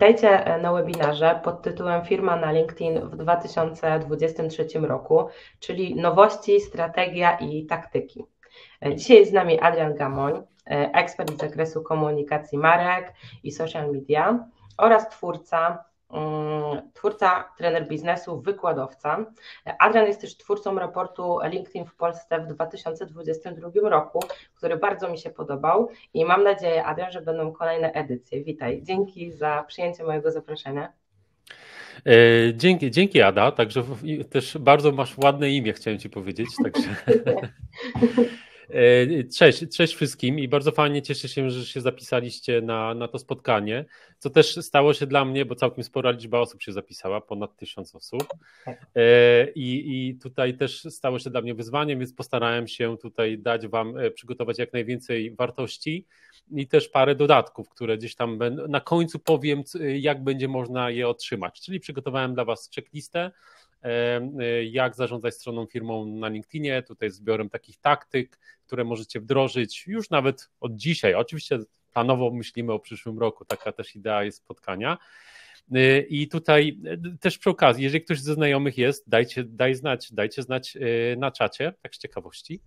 Witajcie e, na webinarze pod tytułem Firma na LinkedIn w 2023 roku, czyli nowości, strategia i taktyki. E, dzisiaj jest z nami Adrian Gamoń, e, ekspert z zakresu komunikacji marek i social media oraz twórca Mm. E, twórca, trener biznesu, wykładowca. Adrian jest też twórcą raportu LinkedIn w Polsce w 2022 roku, który bardzo mi się podobał i mam nadzieję, Adrian, że będą kolejne edycje. Witaj. Dzięki za przyjęcie mojego zaproszenia. E, dzięki, dzięki Ada, także też bardzo masz ładne imię, chciałem Ci powiedzieć. Także... E, cześć, cześć wszystkim i bardzo fajnie cieszę się, że się zapisaliście na, na to spotkanie, co też stało się dla mnie, bo całkiem spora liczba osób się zapisała, ponad tysiąc osób. Tak. E, I, I tutaj też stało się dla mnie wyzwaniem, więc postarałem się tutaj dać Wam, e, przygotować jak najwięcej wartości i też parę dodatków, które gdzieś tam na końcu powiem, jak będzie można je otrzymać. Czyli przygotowałem dla Was checklistę, jak zarządzać stroną firmą na LinkedInie. Tutaj zbiorem takich taktyk, które możecie wdrożyć już nawet od dzisiaj. Oczywiście planowo myślimy o przyszłym roku, taka też idea jest spotkania. Y, I tutaj y, też przy okazji, jeżeli ktoś ze znajomych jest, dajcie, daj znać, dajcie znać y, na czacie, tak z ciekawości.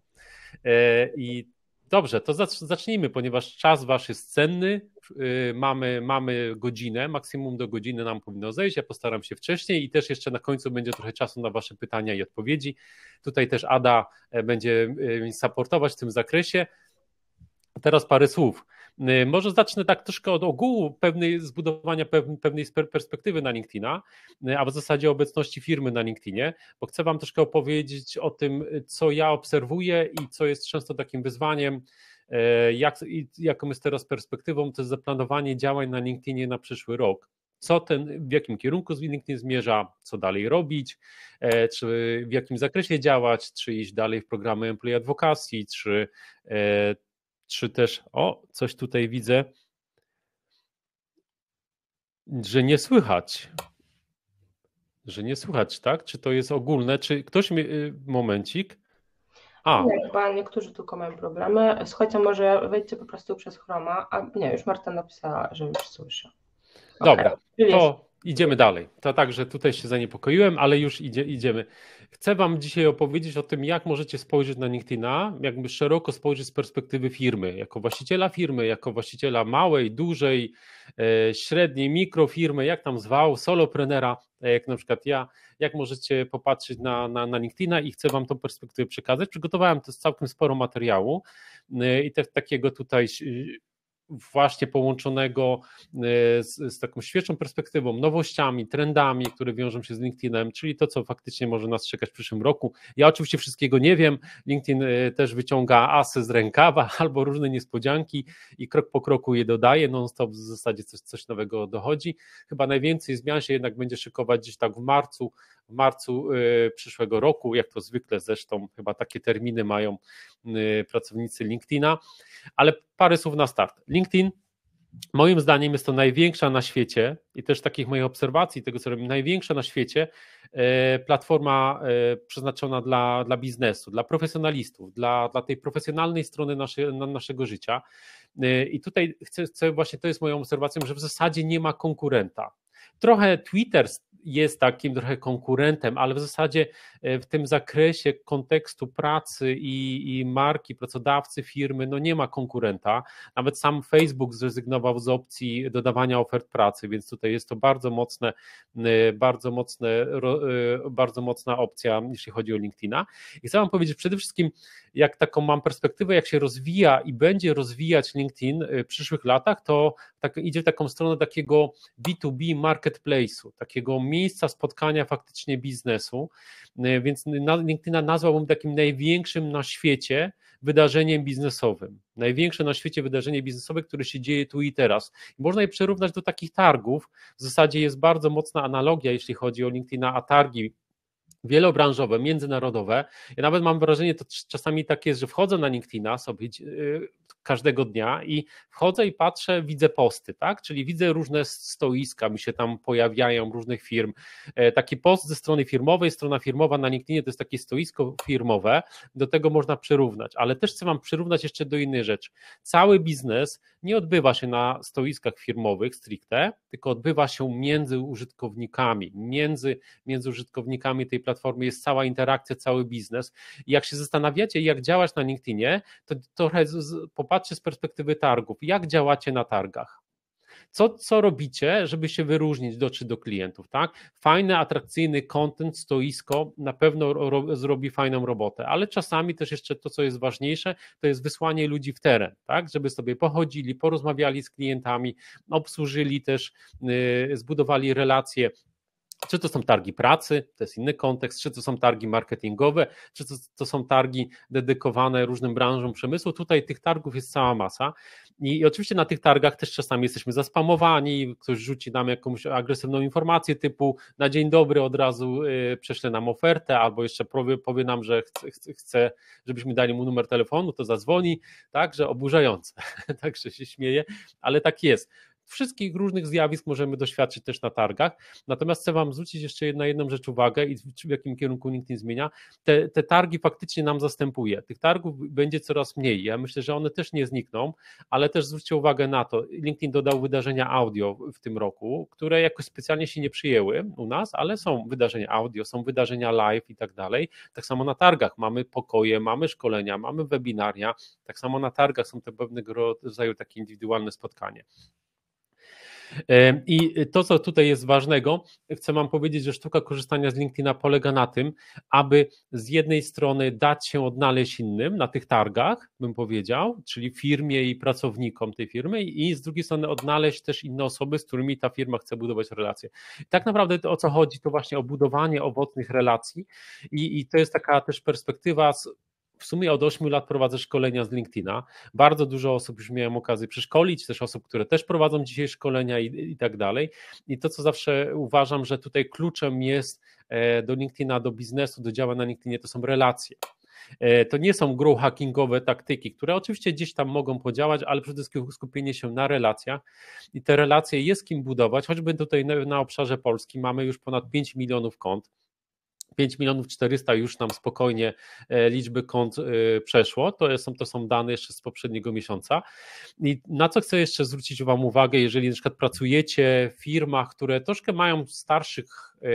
I dobrze, to zacznijmy, ponieważ czas wasz jest cenny, Y, mamy, mamy godzinę, maksimum do godziny nam powinno zejść. Ja postaram się wcześniej i też jeszcze na końcu będzie trochę czasu na Wasze pytania i odpowiedzi. Tutaj też Ada e, będzie mi e, supportować w tym zakresie. Teraz parę słów. Y, może zacznę tak troszkę od ogółu pewnej zbudowania pewnej perspektywy na LinkedIna, y, a w zasadzie obecności firmy na LinkedInie, bo chcę Wam troszkę opowiedzieć o tym, co ja obserwuję i co jest często takim wyzwaniem E, jak, jaką jest teraz perspektywą, to jest zaplanowanie działań na LinkedInie na przyszły rok. Co ten, w jakim kierunku LinkedIn zmierza, co dalej robić, e, czy w jakim zakresie działać, czy iść dalej w programy employee advocacy, czy, e, czy też, o, coś tutaj widzę, że nie słychać. Że nie słychać, tak? Czy to jest ogólne? Czy ktoś mi. Momencik. A. Nie, chyba niektórzy tylko mają problemy. Słuchajcie, może wejdźcie po prostu przez Chroma, a nie, już Marta napisała, że już słyszę. Okay. Dobra, to idziemy dalej. To także tutaj się zaniepokoiłem, ale już idzie, idziemy. Chcę Wam dzisiaj opowiedzieć o tym, jak możecie spojrzeć na LinkedIna, jakby szeroko spojrzeć z perspektywy firmy, jako właściciela firmy, jako właściciela małej, dużej, e, średniej, mikrofirmy, jak tam zwał, soloprenera, e, jak na przykład ja, jak możecie popatrzeć na, na, na LinkedIna i chcę Wam tą perspektywę przekazać. Przygotowałem to z całkiem sporo materiału e, i też takiego tutaj właśnie połączonego e, z, z, taką świeżą perspektywą, nowościami, trendami, które wiążą się z LinkedInem, czyli to, co faktycznie może nas czekać w przyszłym roku. Ja oczywiście wszystkiego nie wiem. LinkedIn e, też wyciąga asy z rękawa albo różne niespodzianki i krok po kroku je dodaje. Non-stop w zasadzie coś, coś nowego dochodzi. Chyba najwięcej zmian się jednak będzie szykować gdzieś tak w marcu, marcu y, przyszłego roku, jak to zwykle zresztą chyba takie terminy mają y, pracownicy LinkedIna, ale parę słów na start. LinkedIn moim zdaniem jest to największa na świecie i też takich moich obserwacji, tego co robię, największa na świecie y, platforma przeznaczona dla, dla biznesu, dla profesjonalistów, dla, dla tej profesjonalnej strony nasze, naszego życia. I tutaj chcę, chcę, właśnie, to jest moją obserwacją, że w zasadzie nie ma konkurenta. Trochę Twitter jest takim trochę konkurentem, ale w zasadzie e, w tym zakresie kontekstu pracy i, i, marki, pracodawcy, firmy, no nie ma konkurenta. Nawet sam Facebook zrezygnował z opcji dodawania ofert pracy, więc tutaj jest to bardzo mocne, e, bardzo mocne, e, bardzo mocna opcja, jeśli chodzi o LinkedIna. I chcę Wam powiedzieć przede wszystkim, jak taką mam perspektywę, jak się rozwija i będzie rozwijać LinkedIn y, w przyszłych latach, to tak, idzie w taką stronę takiego B2B marketplace'u, takiego miejsca spotkania faktycznie biznesu, y, więc LinkedIna nazwałbym takim największym na świecie wydarzeniem biznesowym. Największe na świecie wydarzenie biznesowe, które się dzieje tu i teraz. można je przyrównać do takich targów. W zasadzie jest bardzo mocna analogia, jeśli chodzi o LinkedIna, a targi wielobranżowe, międzynarodowe. Ja nawet mam wrażenie, to czasami tak jest, że wchodzę na LinkedIna sobie, y, każdego dnia i wchodzę i patrzę, widzę posty, tak? Czyli widzę różne stoiska, mi się tam pojawiają różnych firm. E, taki post ze strony firmowej, strona firmowa na LinkedInie to jest takie stoisko firmowe, do tego można przyrównać, ale też chcę Wam przyrównać jeszcze do innej rzeczy. Cały biznes nie odbywa się na stoiskach firmowych stricte, tylko odbywa się między użytkownikami. Między, między użytkownikami tej platformy jest cała interakcja, cały biznes. I jak się zastanawiacie, jak działać na LinkedInie, to trochę popatrzcie popatrzy z perspektywy targów. Jak działacie na targach? Co, co robicie, żeby się wyróżnić do do klientów, tak? Fajny, atrakcyjny content, stoisko na pewno ro, zrobi fajną robotę, ale czasami też jeszcze to, co jest ważniejsze, to jest wysłanie ludzi w teren, tak? Żeby sobie pochodzili, porozmawiali z klientami, obsłużyli też, yy, zbudowali relacje czy to są targi pracy, to jest inny kontekst, czy to są targi marketingowe, czy to, to są targi dedykowane różnym branżom przemysłu. Tutaj tych targów jest cała masa. I, I, oczywiście na tych targach też czasami jesteśmy zaspamowani, ktoś rzuci nam jakąś agresywną informację typu na dzień dobry od razu yy, prześle nam ofertę, albo jeszcze powie, powie nam, że chce, chce, żebyśmy dali mu numer telefonu, to zadzwoni, także oburzające, także się śmieje, ale tak jest wszystkich różnych zjawisk możemy doświadczyć też na targach. Natomiast chcę Wam zwrócić jeszcze na jedną rzecz uwagę i w jakim kierunku nikt nie zmienia. Te, te targi faktycznie nam zastępuje. Tych targów będzie coraz mniej. Ja myślę, że one też nie znikną, ale też zwróćcie uwagę na to. LinkedIn dodał wydarzenia audio w tym roku, które jakoś specjalnie się nie przyjęły u nas, ale są wydarzenia audio, są wydarzenia live i tak dalej. Tak samo na targach mamy pokoje, mamy szkolenia, mamy webinaria. Tak samo na targach są te pewnego rodzaju takie indywidualne spotkanie. E, I to, co tutaj jest ważnego, chcę Wam powiedzieć, że sztuka korzystania z LinkedIna polega na tym, aby z jednej strony dać się odnaleźć innym na tych targach, bym powiedział, czyli firmie i pracownikom tej firmy, i z drugiej strony odnaleźć też inne osoby, z którymi ta firma chce budować relacje. I tak naprawdę to, o co chodzi, to właśnie o budowanie owocnych relacji, i, i to jest taka też perspektywa z w sumie od 8 lat prowadzę szkolenia z LinkedIna. Bardzo dużo osób już miałem okazję przeszkolić, też osób, które też prowadzą dzisiaj szkolenia i, i tak dalej. I to, co zawsze uważam, że tutaj kluczem jest e, do LinkedIna, do biznesu, do działań na LinkedInie, to są relacje. E, to nie są grow hackingowe taktyki, które oczywiście gdzieś tam mogą podziałać, ale przede wszystkim skupienie się na relacjach i te relacje jest kim budować, choćby tutaj na obszarze Polski mamy już ponad 5 milionów kont. 5 milionów 400 już nam spokojnie e, liczby kont e, przeszło. To są, to są dane jeszcze z poprzedniego miesiąca. I na co chcę jeszcze zwrócić Wam uwagę, jeżeli na przykład pracujecie w firmach, które troszkę mają starszych, e,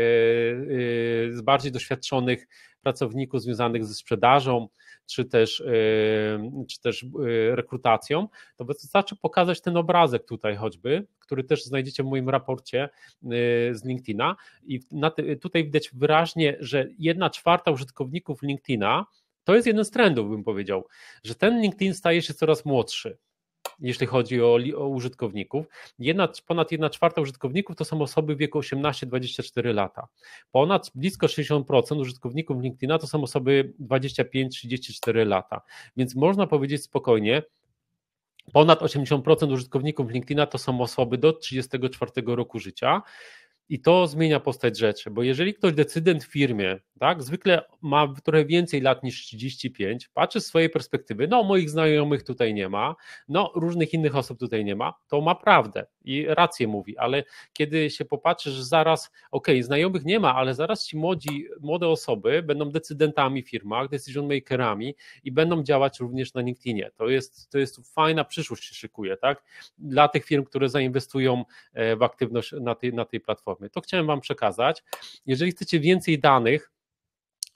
z bardziej doświadczonych pracowników związanych ze sprzedażą, czy też, y, czy też y, rekrutacją, to wystarczy pokazać ten obrazek tutaj choćby, który też znajdziecie w moim raporcie y, z LinkedIna. I tutaj widać wyraźnie, że jedna czwarta użytkowników LinkedIna to jest jeden z trendów, bym powiedział, że ten LinkedIn staje się coraz młodszy jeśli chodzi o, o użytkowników. Jedna, ponad 1 czwarta użytkowników to są osoby w wieku 18-24 lata. Ponad blisko 60% użytkowników LinkedIna to są osoby 25-34 lata. Więc można powiedzieć spokojnie, ponad 80% użytkowników LinkedIna to są osoby do 34 roku życia. I to zmienia postać rzeczy, bo jeżeli ktoś decydent w firmie, tak, zwykle ma trochę więcej lat niż 35, patrzy z swojej perspektywy, no moich znajomych tutaj nie ma, no różnych innych osób tutaj nie ma, to ma prawdę i rację mówi, ale kiedy się popatrzy, że zaraz, okej, okay, znajomych nie ma, ale zaraz ci młodzi, młode osoby będą decydentami w firmach, decision makerami i będą działać również na LinkedInie. To jest, to jest fajna przyszłość się szykuje, tak, dla tych firm, które zainwestują e, w aktywność na tej, na tej platformie. To chciałem Wam przekazać. Jeżeli chcecie więcej danych,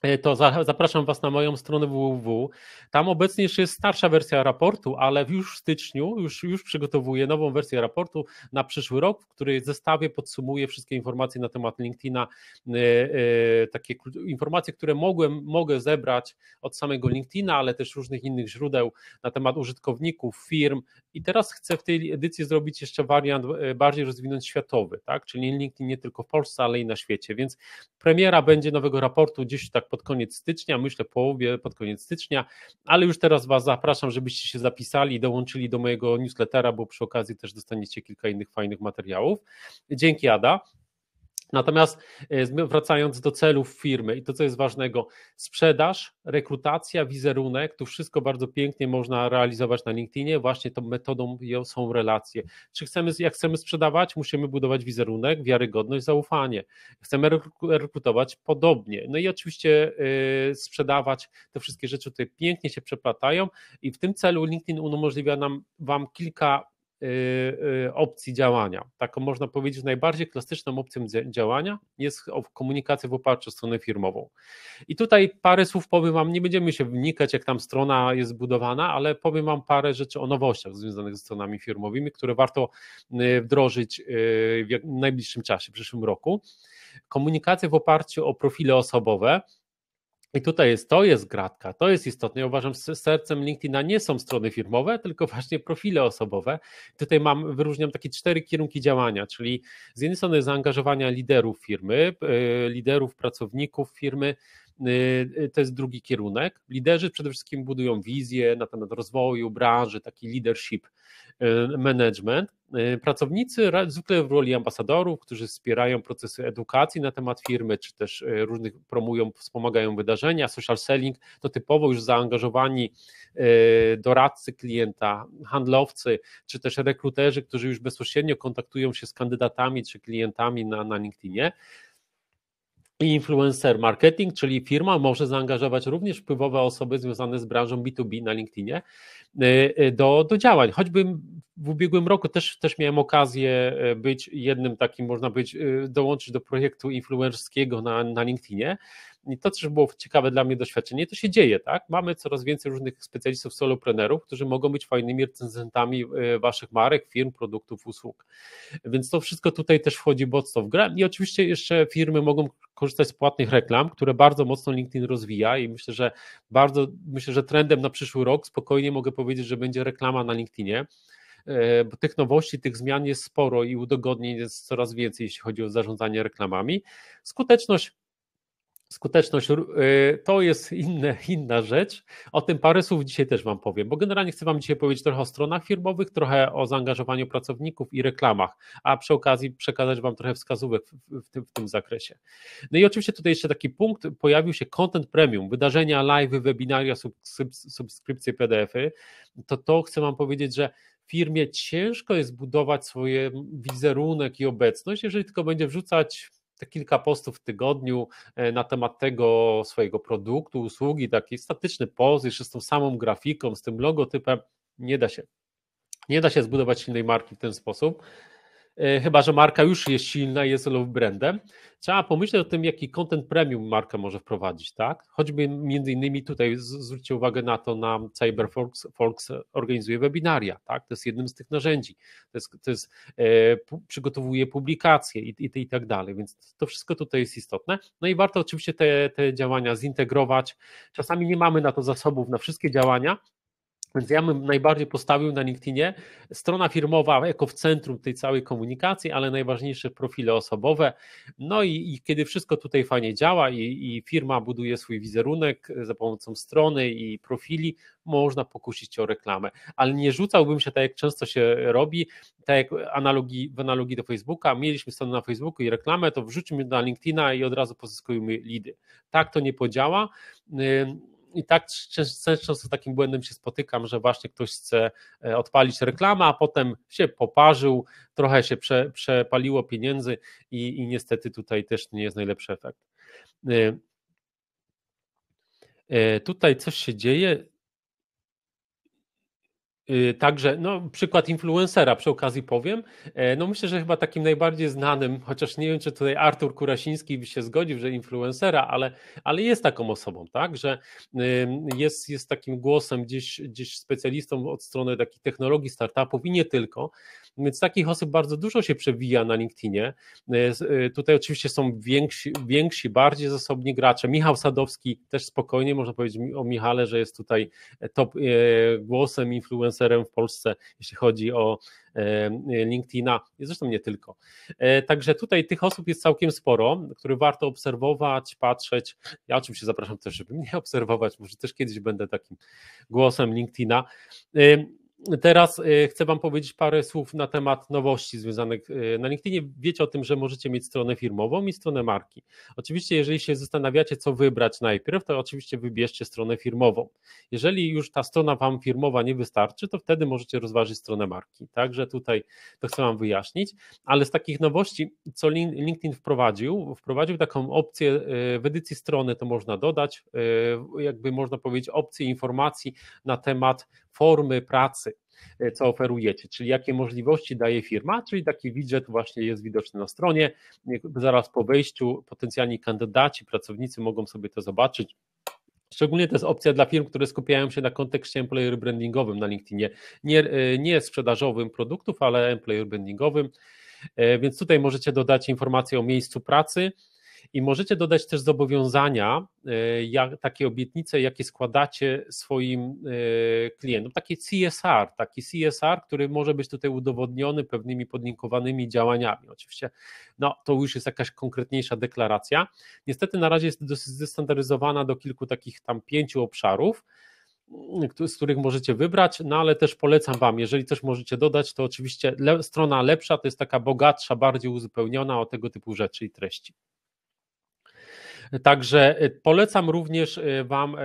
e, to zapraszam Was na moją stronę www. Tam obecnie już jest starsza wersja raportu, ale już w styczniu już, już przygotowuję nową wersję raportu na przyszły rok, w której zestawie podsumuję wszystkie informacje na temat LinkedIna, e, e, takie informacje, które mogłem, mogę zebrać od samego LinkedIna, ale też różnych innych źródeł na temat użytkowników, firm, i teraz chcę w tej edycji zrobić jeszcze wariant e, bardziej rozwinąć światowy, tak? czyli LinkedIn nie tylko w Polsce, ale i na świecie. Więc premiera będzie nowego raportu gdzieś tak pod koniec stycznia, myślę połowie, pod koniec stycznia, ale już teraz Was zapraszam, żebyście się zapisali i dołączyli do mojego newslettera, bo przy okazji też dostaniecie kilka innych fajnych materiałów. Dzięki Ada. Natomiast e, wracając do celów firmy i to, co jest ważnego, sprzedaż, rekrutacja, wizerunek, to wszystko bardzo pięknie można realizować na LinkedInie. Właśnie tą metodą są relacje. Czy chcemy, jak chcemy sprzedawać, musimy budować wizerunek, wiarygodność, zaufanie. Chcemy rekrutować podobnie. No i oczywiście e, sprzedawać, te wszystkie rzeczy tutaj pięknie się przeplatają i w tym celu LinkedIn umożliwia nam Wam kilka Y, y, opcji działania. Taką można powiedzieć najbardziej klasyczną opcją działania jest komunikacja w oparciu o stronę firmową. I tutaj parę słów powiem Wam, nie będziemy się wnikać jak tam strona jest zbudowana, ale powiem Wam parę rzeczy o nowościach związanych ze stronami firmowymi, które warto y, wdrożyć w najbliższym czasie, w przyszłym roku. Komunikacja w oparciu o profile osobowe, i tutaj jest, to jest gratka, to jest istotne. Ja uważam, że sercem LinkedIna nie są strony firmowe, tylko właśnie profile osobowe. Tutaj mam, wyróżniam takie cztery kierunki działania, czyli z jednej strony zaangażowania liderów firmy, y, liderów, pracowników firmy, Y, y, to jest drugi kierunek. Liderzy przede wszystkim budują wizję na temat rozwoju branży, taki leadership y, management. Pracownicy zwykle w roli ambasadorów, którzy wspierają procesy edukacji na temat firmy, czy też różnych promują, wspomagają wydarzenia. Social selling to typowo już zaangażowani doradcy klienta, handlowcy, czy też rekruterzy, którzy już bezpośrednio kontaktują się z kandydatami czy klientami na, na LinkedInie. Influencer marketing, czyli firma może zaangażować również wpływowe osoby związane z branżą B2B na LinkedInie y, y, do, do działań. Choćby w ubiegłym roku też, też miałem okazję e, być jednym takim, można być, y, dołączyć do projektu influencerskiego na, na LinkedInie. I to też było ciekawe dla mnie doświadczenie, to się dzieje, tak? Mamy coraz więcej różnych specjalistów, soloprenerów, którzy mogą być fajnymi recenzentami e, waszych marek, firm, produktów, usług. Więc to wszystko tutaj też wchodzi mocno w grę. I oczywiście jeszcze firmy mogą korzystać z płatnych reklam, które bardzo mocno LinkedIn rozwija i myślę, że bardzo, myślę, że trendem na przyszły rok spokojnie mogę powiedzieć, że będzie reklama na LinkedInie e, bo tych nowości, tych zmian jest sporo i udogodnień jest coraz więcej, jeśli chodzi o zarządzanie reklamami. Skuteczność skuteczność y, to jest inne, inna rzecz. O tym parę słów dzisiaj też Wam powiem, bo generalnie chcę Wam dzisiaj powiedzieć trochę o stronach firmowych, trochę o zaangażowaniu pracowników i reklamach, a przy okazji przekazać Wam trochę wskazówek w tym, w tym zakresie. No i oczywiście tutaj jeszcze taki punkt, pojawił się content premium, wydarzenia, live, webinaria, subskrypcje PDF-y. To to chcę Wam powiedzieć, że firmie ciężko jest budować swoje wizerunek i obecność, jeżeli tylko będzie wrzucać te kilka postów w tygodniu e, na temat tego swojego produktu, usługi, taki statyczny post, jeszcze z tą samą grafiką, z tym logotypem, nie da się. Nie da się zbudować silnej marki w ten sposób. E, chyba że marka już jest silna i jest love brandem, trzeba pomyśleć o tym, jaki content premium marka może wprowadzić, tak? Choćby między innymi tutaj zwróćcie uwagę na to, na CyberFolks Folks organizuje webinaria, tak? To jest jednym z tych narzędzi, to jest, to jest e, przygotowuje publikacje i, i, i tak dalej, więc to wszystko tutaj jest istotne. No i warto oczywiście te, te działania zintegrować. Czasami nie mamy na to zasobów, na wszystkie działania, więc ja bym najbardziej postawił na LinkedInie strona firmowa jako w centrum tej całej komunikacji, ale najważniejsze profile osobowe. No i, i kiedy wszystko tutaj fajnie działa i, i, firma buduje swój wizerunek za pomocą strony i profili, można pokusić się o reklamę. Ale nie rzucałbym się tak, jak często się robi, tak jak analogii, w analogii do Facebooka. Mieliśmy stronę na Facebooku i reklamę, to wrzućmy na LinkedIna i od razu pozyskujemy lidy. Tak to nie podziała i tak często z takim błędem się spotykam, że właśnie ktoś chce e, odpalić reklamę, a potem się poparzył, trochę się prze, przepaliło pieniędzy i, i niestety tutaj też nie jest najlepszy efekt. E, e, tutaj coś się dzieje. Y, także, no, przykład influencera przy okazji powiem. E, no, myślę, że chyba takim najbardziej znanym, chociaż nie wiem, czy tutaj Artur Kurasiński by się zgodził, że influencera, ale, ale jest taką osobą, tak, że y, jest, jest takim głosem gdzieś, gdzieś specjalistą od strony takich technologii, startupów i nie tylko. Więc takich osób bardzo dużo się przewija na LinkedInie. E, e, tutaj oczywiście są więksi, więksi bardziej zasobni gracze. Michał Sadowski też spokojnie można powiedzieć o Michale, że jest tutaj e, top głosem, influencerem w Polsce, jeśli chodzi o LinkedIna, zresztą nie tylko. Także tutaj tych osób jest całkiem sporo, które warto obserwować, patrzeć. Ja oczywiście zapraszam też, żeby mnie obserwować, może też kiedyś będę takim głosem LinkedIna. Teraz y, chcę Wam powiedzieć parę słów na temat nowości związanych y, na LinkedInie. Wiecie o tym, że możecie mieć stronę firmową i stronę marki. Oczywiście, jeżeli się zastanawiacie, co wybrać najpierw, to oczywiście wybierzcie stronę firmową. Jeżeli już ta strona Wam firmowa nie wystarczy, to wtedy możecie rozważyć stronę marki. Także tutaj to chcę Wam wyjaśnić. Ale z takich nowości, co LinkedIn wprowadził, wprowadził taką opcję y, w edycji strony, to można dodać, jakby można powiedzieć, opcję informacji na temat formy pracy. E, co oferujecie, czyli jakie możliwości daje firma, czyli taki widget właśnie jest widoczny na stronie. Zaraz po wejściu potencjalni kandydaci, pracownicy mogą sobie to zobaczyć. Szczególnie to jest opcja dla firm, które skupiają się na kontekście employer brandingowym na LinkedInie. Nie, e, nie sprzedażowym produktów, ale employer brandingowym. E, więc tutaj możecie dodać informacje o miejscu pracy, i możecie dodać też zobowiązania, e, jak, takie obietnice, jakie składacie swoim e, klientom. Taki CSR, taki CSR, który może być tutaj udowodniony pewnymi podnikowanymi działaniami. Oczywiście no, to już jest jakaś konkretniejsza deklaracja. Niestety na razie jest dosyć zestandaryzowana do kilku takich tam pięciu obszarów mm, z których możecie wybrać, no ale też polecam Wam, jeżeli coś możecie dodać, to oczywiście le strona lepsza to jest taka bogatsza, bardziej uzupełniona o tego typu rzeczy i treści. Także y, polecam również y, Wam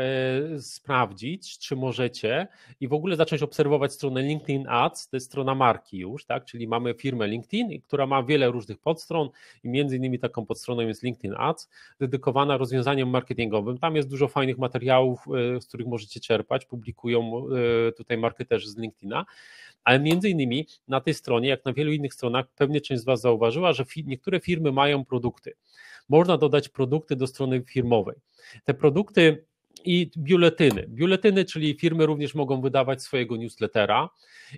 y, sprawdzić, czy możecie i w ogóle zacząć obserwować stronę LinkedIn Ads, to jest strona marki już, tak? Czyli mamy firmę LinkedIn, która ma wiele różnych podstron i między innymi taką podstroną jest LinkedIn Ads, dedykowana rozwiązaniom marketingowym. Tam jest dużo fajnych materiałów, z których możecie czerpać, publikują tutaj marketerzy z LinkedIna, ale między innymi na tej stronie, jak na wielu innych stronach, pewnie część z Was zauważyła, że niektóre firmy mają produkty można dodać produkty do strony firmowej. Te produkty i biuletyny. Biuletyny, czyli firmy również mogą wydawać swojego newslettera.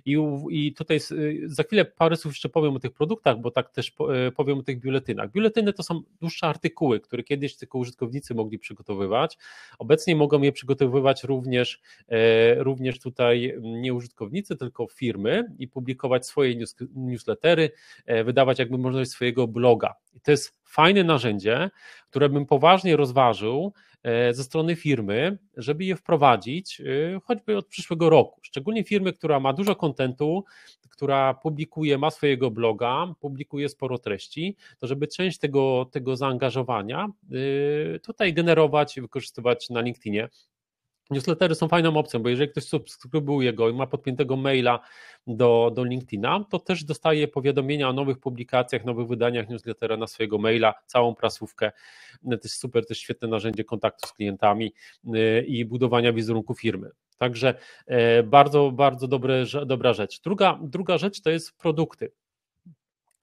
I, I, tutaj y, za chwilę parę słów jeszcze powiem o tych produktach, bo tak też y, powiem o tych biuletynach. Biuletyny to są dłuższe artykuły, które kiedyś tylko użytkownicy mogli przygotowywać. Obecnie mogą je przygotowywać również, e, również tutaj nie użytkownicy, tylko firmy i publikować swoje news, newslettery, e, wydawać jakby możliwość swojego bloga. I to jest fajne narzędzie, które bym poważnie rozważył E, ze strony firmy, żeby je wprowadzić e, choćby od przyszłego roku. Szczególnie firmy, która ma dużo kontentu, która publikuje, ma swojego bloga, publikuje sporo treści, to żeby część tego, tego zaangażowania e, tutaj generować i wykorzystywać na LinkedInie. Newslettery są fajną opcją, bo jeżeli ktoś subskrybuje go i ma podpiętego maila do, do LinkedIna, to też dostaje powiadomienia o nowych publikacjach, nowych wydaniach newslettera na swojego maila, całą prasówkę. To no, jest super, też świetne narzędzie kontaktu z klientami y, i budowania wizerunku firmy. Także e, bardzo, bardzo dobre, dobra rzecz. Druga, druga rzecz to jest produkty.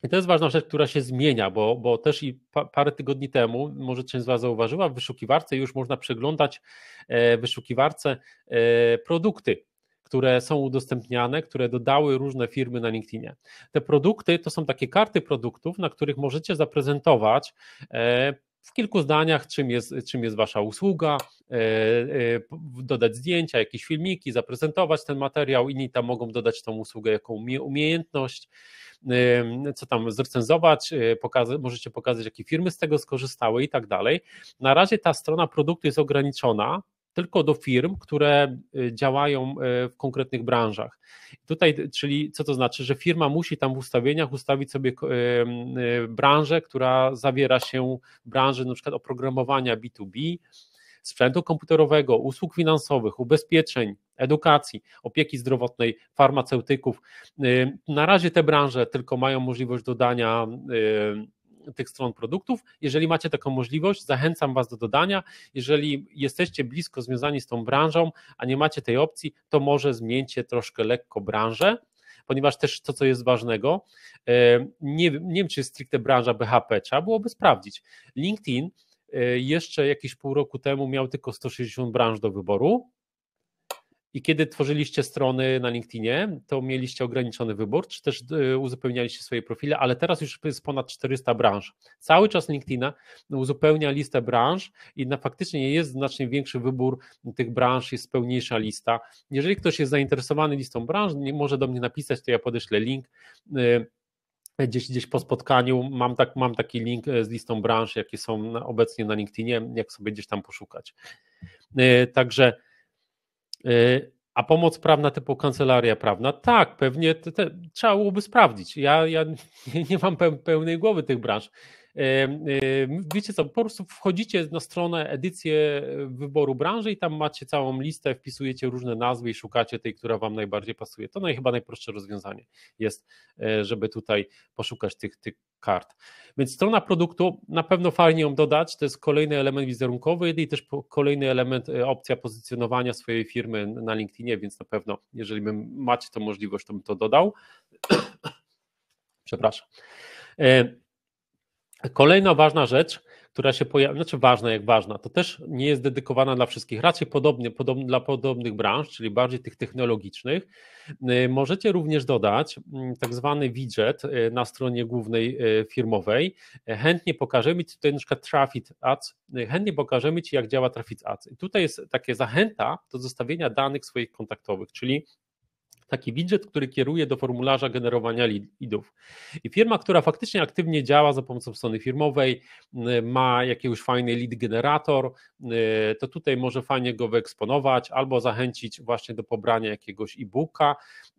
I to jest ważna rzecz, która się zmienia, bo, bo też i pa, parę tygodni temu, może część z Was zauważyła, w wyszukiwarce już można przeglądać e, w wyszukiwarce e, produkty, które są udostępniane, które dodały różne firmy na LinkedInie. Te produkty to są takie karty produktów, na których możecie zaprezentować e, w kilku zdaniach, czym jest, czym jest Wasza usługa, e, e, dodać zdjęcia, jakieś filmiki, zaprezentować ten materiał. Inni tam mogą dodać tą usługę jaką umiejętność, co tam zrecenzować, e, pokaza możecie pokazać, jakie firmy z tego skorzystały i tak dalej. Na razie ta strona produktu jest ograniczona tylko do firm, które y, działają y, w konkretnych branżach. Tutaj, czyli co to znaczy, że firma musi tam w ustawieniach ustawić sobie y, branżę, która zawiera się w branży np. oprogramowania B2B, sprzętu komputerowego, usług finansowych, ubezpieczeń, edukacji, opieki zdrowotnej, farmaceutyków. Na razie te branże tylko mają możliwość dodania tych stron produktów. Jeżeli macie taką możliwość, zachęcam Was do dodania. Jeżeli jesteście blisko związani z tą branżą, a nie macie tej opcji, to może zmieńcie troszkę lekko branżę ponieważ też to, co jest ważnego, e, nie, nie wiem, czy jest stricte branża BHP, trzeba byłoby sprawdzić. LinkedIn e, jeszcze jakieś pół roku temu miał tylko 160 branż do wyboru, i kiedy tworzyliście strony na LinkedInie, to mieliście ograniczony wybór, czy też e, uzupełnialiście swoje profile, ale teraz już jest ponad 400 branż. Cały czas LinkedIna uzupełnia listę branż i na faktycznie jest znacznie większy wybór tych branż, jest pełniejsza lista. Jeżeli ktoś jest zainteresowany listą branż, może do mnie napisać, to ja podeślę link e, gdzieś, gdzieś po spotkaniu mam, tak, mam taki link e, z listą branż, jakie są obecnie na LinkedInie, jak sobie gdzieś tam poszukać. Także Y, a pomoc prawna typu kancelaria prawna? Tak, pewnie te, te, trzeba byłoby sprawdzić. Ja, ja nie, nie mam pełnej głowy tych branż. Y, wiecie co, po prostu wchodzicie na stronę edycję e, wyboru branży i tam macie całą listę, wpisujecie różne nazwy i szukacie tej, która wam najbardziej pasuje. To naj, chyba najprostsze rozwiązanie jest, e, żeby tutaj poszukać tych, tych kart. Więc strona produktu, na pewno fajnie ją dodać, to jest kolejny element wizerunkowy i też kolejny element, e, opcja pozycjonowania swojej firmy na LinkedInie, więc na pewno, jeżeli macie tą możliwość, to bym to dodał. Przepraszam. Kolejna ważna rzecz, która się pojawia, znaczy ważna jak ważna, to też nie jest dedykowana dla wszystkich, raczej podobnie, podobnie dla podobnych branż, czyli bardziej tych technologicznych. Y, możecie również dodać mm, tak zwany widget y, na stronie głównej y, firmowej. Chętnie pokażemy Ci tutaj na przykład Traffic Ads, chętnie pokażemy Ci jak działa Traffic Ads. I tutaj jest takie zachęta do zostawienia danych swoich kontaktowych, czyli taki widget, który kieruje do formularza generowania leadów. I firma, która faktycznie aktywnie działa za pomocą strony firmowej, y, ma jakiegoś fajny lead generator, y, to tutaj może fajnie go wyeksponować albo zachęcić właśnie do pobrania jakiegoś e-booka,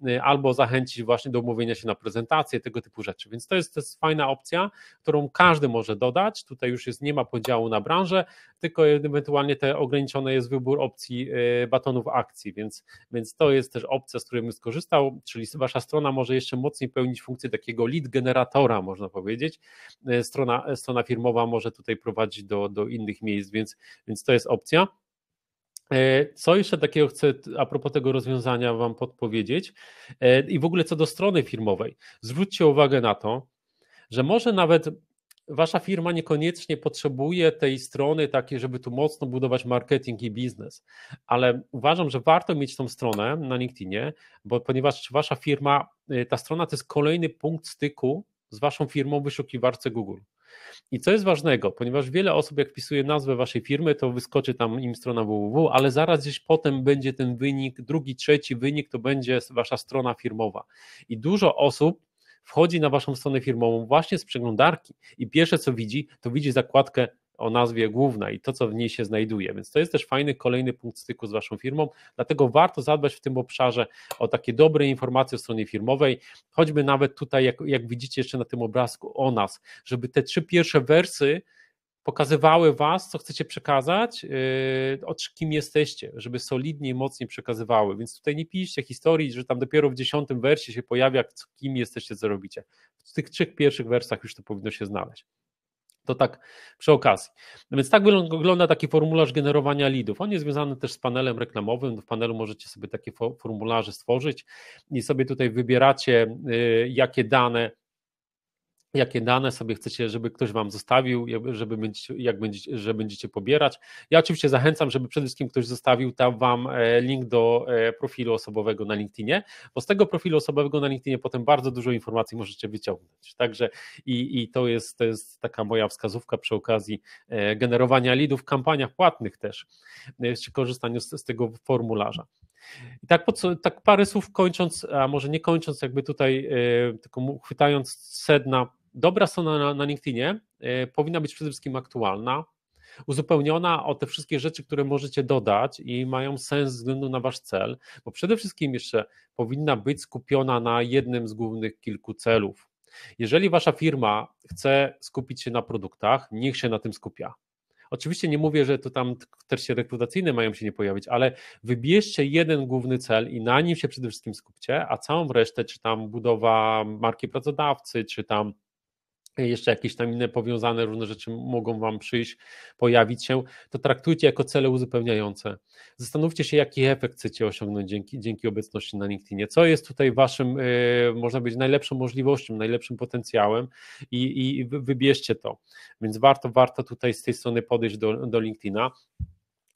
y, albo zachęcić właśnie do umówienia się na prezentację, tego typu rzeczy. Więc to jest, to jest fajna opcja, którą każdy może dodać. Tutaj już jest, nie ma podziału na branżę, tylko ewentualnie te ograniczone jest wybór opcji batonów akcji, więc, więc to jest też opcja, z której my skorzystał, czyli wasza strona może jeszcze mocniej pełnić funkcję takiego lead generatora, można powiedzieć. E, strona, e, strona firmowa może tutaj prowadzić do, do innych miejsc, więc, więc to jest opcja. E, co jeszcze takiego chcę a propos tego rozwiązania Wam podpowiedzieć i w ogóle co do strony firmowej? Zwróćcie uwagę na to, że może nawet wasza firma niekoniecznie potrzebuje tej strony takiej, żeby tu mocno budować marketing i biznes, ale uważam, że warto mieć tą stronę na LinkedInie, bo ponieważ wasza firma, y, ta strona to jest kolejny punkt styku z waszą firmą w wyszukiwarce Google. I co jest ważnego, ponieważ wiele osób, jak wpisuje nazwę waszej firmy, to wyskoczy tam im strona www, ale zaraz gdzieś potem będzie ten wynik, drugi, trzeci wynik to będzie wasza strona firmowa. I dużo osób wchodzi na waszą stronę firmową właśnie z przeglądarki i pierwsze co widzi, to widzi zakładkę o nazwie główna i to, co w niej się znajduje. Więc to jest też fajny kolejny punkt styku z Waszą firmą, dlatego warto zadbać w tym obszarze o takie dobre informacje o stronie firmowej, choćby nawet tutaj, jak, jak widzicie jeszcze na tym obrazku o nas, żeby te trzy pierwsze wersy pokazywały was, co chcecie przekazać, y, o kim jesteście, żeby solidniej, mocniej przekazywały. Więc tutaj nie piszcie historii, że tam dopiero w dziesiątym wersie się pojawia, kim jesteście, co robicie. W tych trzech pierwszych wersach już to powinno się znaleźć. To tak przy okazji. No więc tak wygląda taki formularz generowania lidów. On jest związany też z panelem reklamowym. W panelu możecie sobie takie formularze stworzyć i sobie tutaj wybieracie, y, jakie dane jakie dane sobie chcecie, żeby ktoś wam zostawił, żeby będziecie, jak będziecie, że będziecie pobierać. Ja oczywiście zachęcam, żeby przede wszystkim ktoś zostawił tam wam e, link do e, profilu osobowego na LinkedInie, bo z tego profilu osobowego na LinkedInie potem bardzo dużo informacji możecie wyciągnąć. Także i, i to, jest, to jest taka moja wskazówka przy okazji e, generowania leadów w kampaniach płatnych też, korzystaniu z, z tego formularza. I tak, tak parę słów kończąc, a może nie kończąc, jakby tutaj, e, tylko chwytając sedna. Dobra strona na, na LinkedInie e, powinna być przede wszystkim aktualna, uzupełniona o te wszystkie rzeczy, które możecie dodać i mają sens względu na wasz cel, bo przede wszystkim jeszcze powinna być skupiona na jednym z głównych kilku celów. Jeżeli wasza firma chce skupić się na produktach, niech się na tym skupia. Oczywiście nie mówię, że to tam też się rekrutacyjne mają się nie pojawić, ale wybierzcie jeden główny cel i na nim się przede wszystkim skupcie, a całą resztę, czy tam budowa marki pracodawcy, czy tam jeszcze jakieś tam inne powiązane różne rzeczy mogą Wam przyjść, pojawić się, to traktujcie jako cele uzupełniające. Zastanówcie się, jaki efekt chcecie osiągnąć dzięki, dzięki obecności na LinkedInie. Co jest tutaj Waszym, e, można powiedzieć, najlepszą możliwością, najlepszym potencjałem i, i wybierzcie to. Więc warto, warto tutaj z tej strony podejść do, do LinkedIna.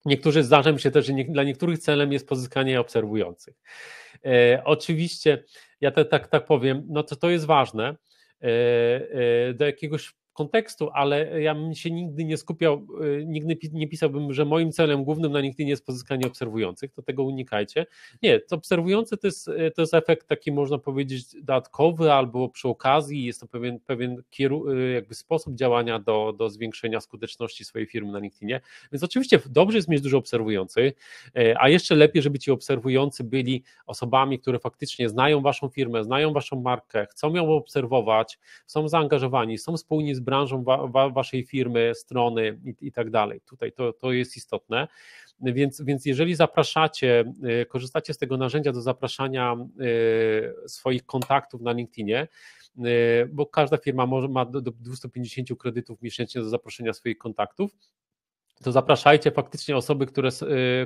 Niektórzy zdarza mi się też, że nie, dla niektórych celem jest pozyskanie obserwujących. E, oczywiście, ja te, tak, tak, tak powiem, no to to jest ważne, Eh, eh, do jakiegoś kontekstu, ale ja bym się nigdy nie skupiał, y, nigdy nie pisałbym, że moim celem głównym na LinkedInie jest pozyskanie obserwujących, to tego unikajcie. Nie, to obserwujący to jest, y, to jest efekt taki, można powiedzieć, dodatkowy albo przy okazji, jest to pewien, pewien kieru, y, jakby sposób działania do, do zwiększenia skuteczności swojej firmy na LinkedInie. Więc oczywiście dobrze jest mieć dużo obserwujących, a jeszcze lepiej, żeby ci obserwujący byli osobami, które faktycznie znają waszą firmę, znają waszą markę, chcą ją obserwować, są zaangażowani, są spójni z branżą wa, wa, waszej firmy, strony i, i tak dalej. Tutaj to, to jest istotne. Więc, więc jeżeli zapraszacie, y, korzystacie z tego narzędzia do zapraszania y, swoich kontaktów na LinkedInie, y, bo każda firma może, ma do 250 kredytów miesięcznie do zaproszenia swoich kontaktów, to zapraszajcie faktycznie osoby, które,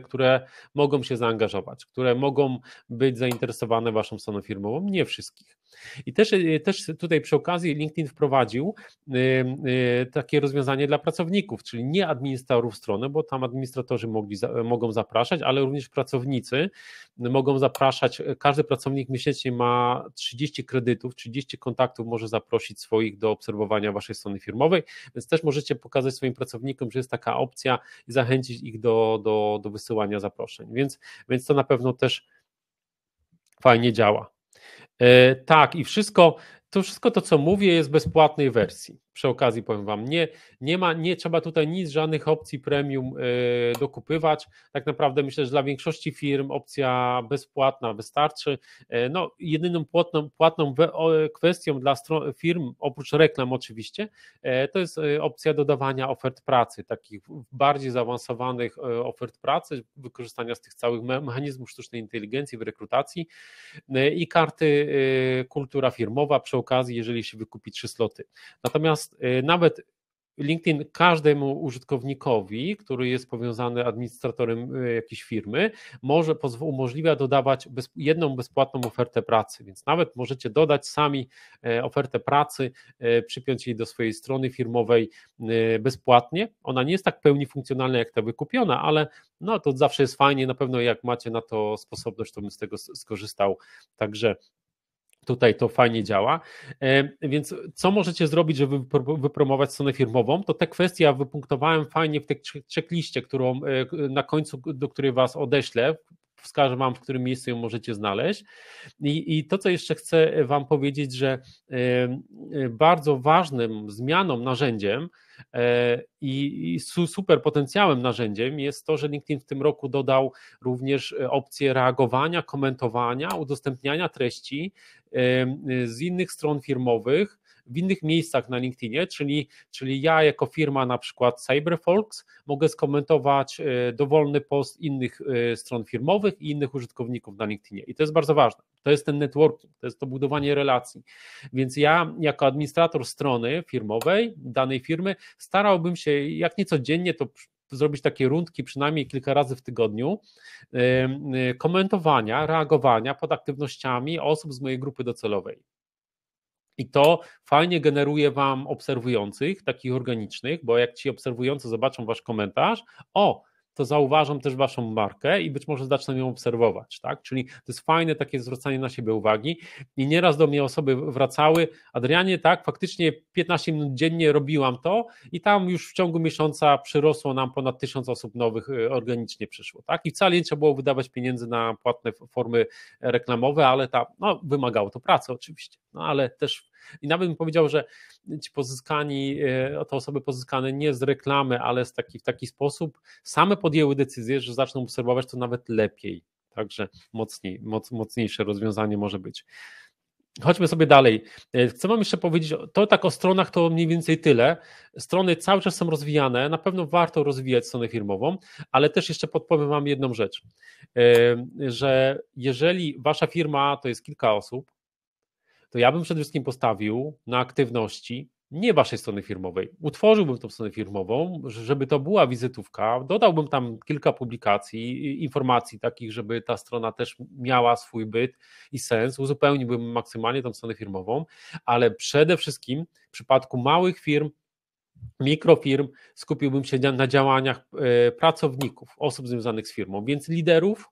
które mogą się zaangażować, które mogą być zainteresowane waszą stroną firmową. Nie wszystkich. I też, e, też tutaj przy okazji LinkedIn wprowadził e, e, takie rozwiązanie dla pracowników, czyli nie administratorów strony, bo tam administratorzy mogli, mogą zapraszać, ale również pracownicy mogą zapraszać. Każdy pracownik miesięcznie ma 30 kredytów, 30 kontaktów może zaprosić swoich do obserwowania waszej strony firmowej, więc też możecie pokazać swoim pracownikom, że jest taka opcja i zachęcić ich do, do, do wysyłania zaproszeń. Więc, więc to na pewno też fajnie działa. E, tak, i wszystko, to wszystko to, co mówię, jest w bezpłatnej wersji przy okazji powiem Wam, nie, nie ma, nie trzeba tutaj nic, żadnych opcji premium y, dokupywać. Tak naprawdę myślę, że dla większości firm opcja bezpłatna wystarczy. Y, no, jedyną płatną, płatną kwestią dla firm, oprócz reklam oczywiście, y, to jest opcja dodawania ofert pracy, takich bardziej zaawansowanych ofert pracy, wykorzystania z tych całych mechanizmów sztucznej inteligencji w rekrutacji i karty kultura firmowa przy okazji, jeżeli się wykupi trzy sloty. Natomiast Natomiast y, nawet LinkedIn każdemu użytkownikowi, który jest powiązany administratorem y, jakiejś firmy, może umożliwia dodawać bez, jedną bezpłatną ofertę pracy, więc nawet możecie dodać sami e, ofertę pracy, e, przypiąć jej do swojej strony firmowej y, bezpłatnie. Ona nie jest tak pełni funkcjonalna jak ta wykupiona, ale no to zawsze jest fajnie, na pewno jak macie na to sposobność, to bym z tego skorzystał. Także tutaj to fajnie działa. E, więc co możecie zrobić, żeby wypromować stronę firmową? To te kwestie ja wypunktowałem fajnie w tej checkliście, którą e, na końcu, do której Was odeślę wskażę Wam, w którym miejscu ją możecie znaleźć. I, i to, co jeszcze chcę Wam powiedzieć, że e, e, bardzo ważnym zmianą, narzędziem e, i, i super potencjałem narzędziem jest to, że LinkedIn w tym roku dodał również opcję reagowania, komentowania, udostępniania treści z innych stron firmowych w innych miejscach na LinkedInie, czyli, czyli ja jako firma na przykład CyberFolks mogę skomentować e, dowolny post innych e, stron firmowych i innych użytkowników na LinkedInie. I to jest bardzo ważne. To jest ten networking, to jest to budowanie relacji. Więc ja jako administrator strony firmowej danej firmy starałbym się, jak nie codziennie, to zrobić takie rundki przynajmniej kilka razy w tygodniu e, komentowania, reagowania pod aktywnościami osób z mojej grupy docelowej. I to fajnie generuje Wam obserwujących, takich organicznych, bo jak ci obserwujący zobaczą Wasz komentarz, o, to zauważą też waszą markę i być może zaczną ją obserwować, tak? Czyli to jest fajne takie zwracanie na siebie uwagi i nieraz do mnie osoby wracały, Adrianie, tak, faktycznie 15 minut dziennie robiłam to i tam już w ciągu miesiąca przyrosło nam ponad 1000 osób nowych y, organicznie przyszło, tak? I wcale nie trzeba było wydawać pieniędzy na płatne formy reklamowe, ale ta, no, wymagało to pracy oczywiście, no ale też i nawet bym powiedział, że ci pozyskani, te osoby pozyskane nie z reklamy, ale z taki, w taki sposób same podjęły decyzję, że zaczną obserwować to nawet lepiej. Także mocniej, moc, mocniejsze rozwiązanie może być. Chodźmy sobie dalej. E, chcę Wam jeszcze powiedzieć, to tak o stronach to mniej więcej tyle. Strony cały czas są rozwijane, na pewno warto rozwijać stronę firmową, ale też jeszcze podpowiem Wam jedną rzecz, e, że jeżeli Wasza firma to jest kilka osób, to ja bym przede wszystkim postawił na aktywności nie waszej strony firmowej. Utworzyłbym tą stronę firmową, żeby to była wizytówka, dodałbym tam kilka publikacji, informacji takich, żeby ta strona też miała swój byt i sens, uzupełniłbym maksymalnie tą stronę firmową, ale przede wszystkim w przypadku małych firm mikrofirm, skupiłbym się na działaniach e, pracowników, osób związanych z firmą, więc liderów,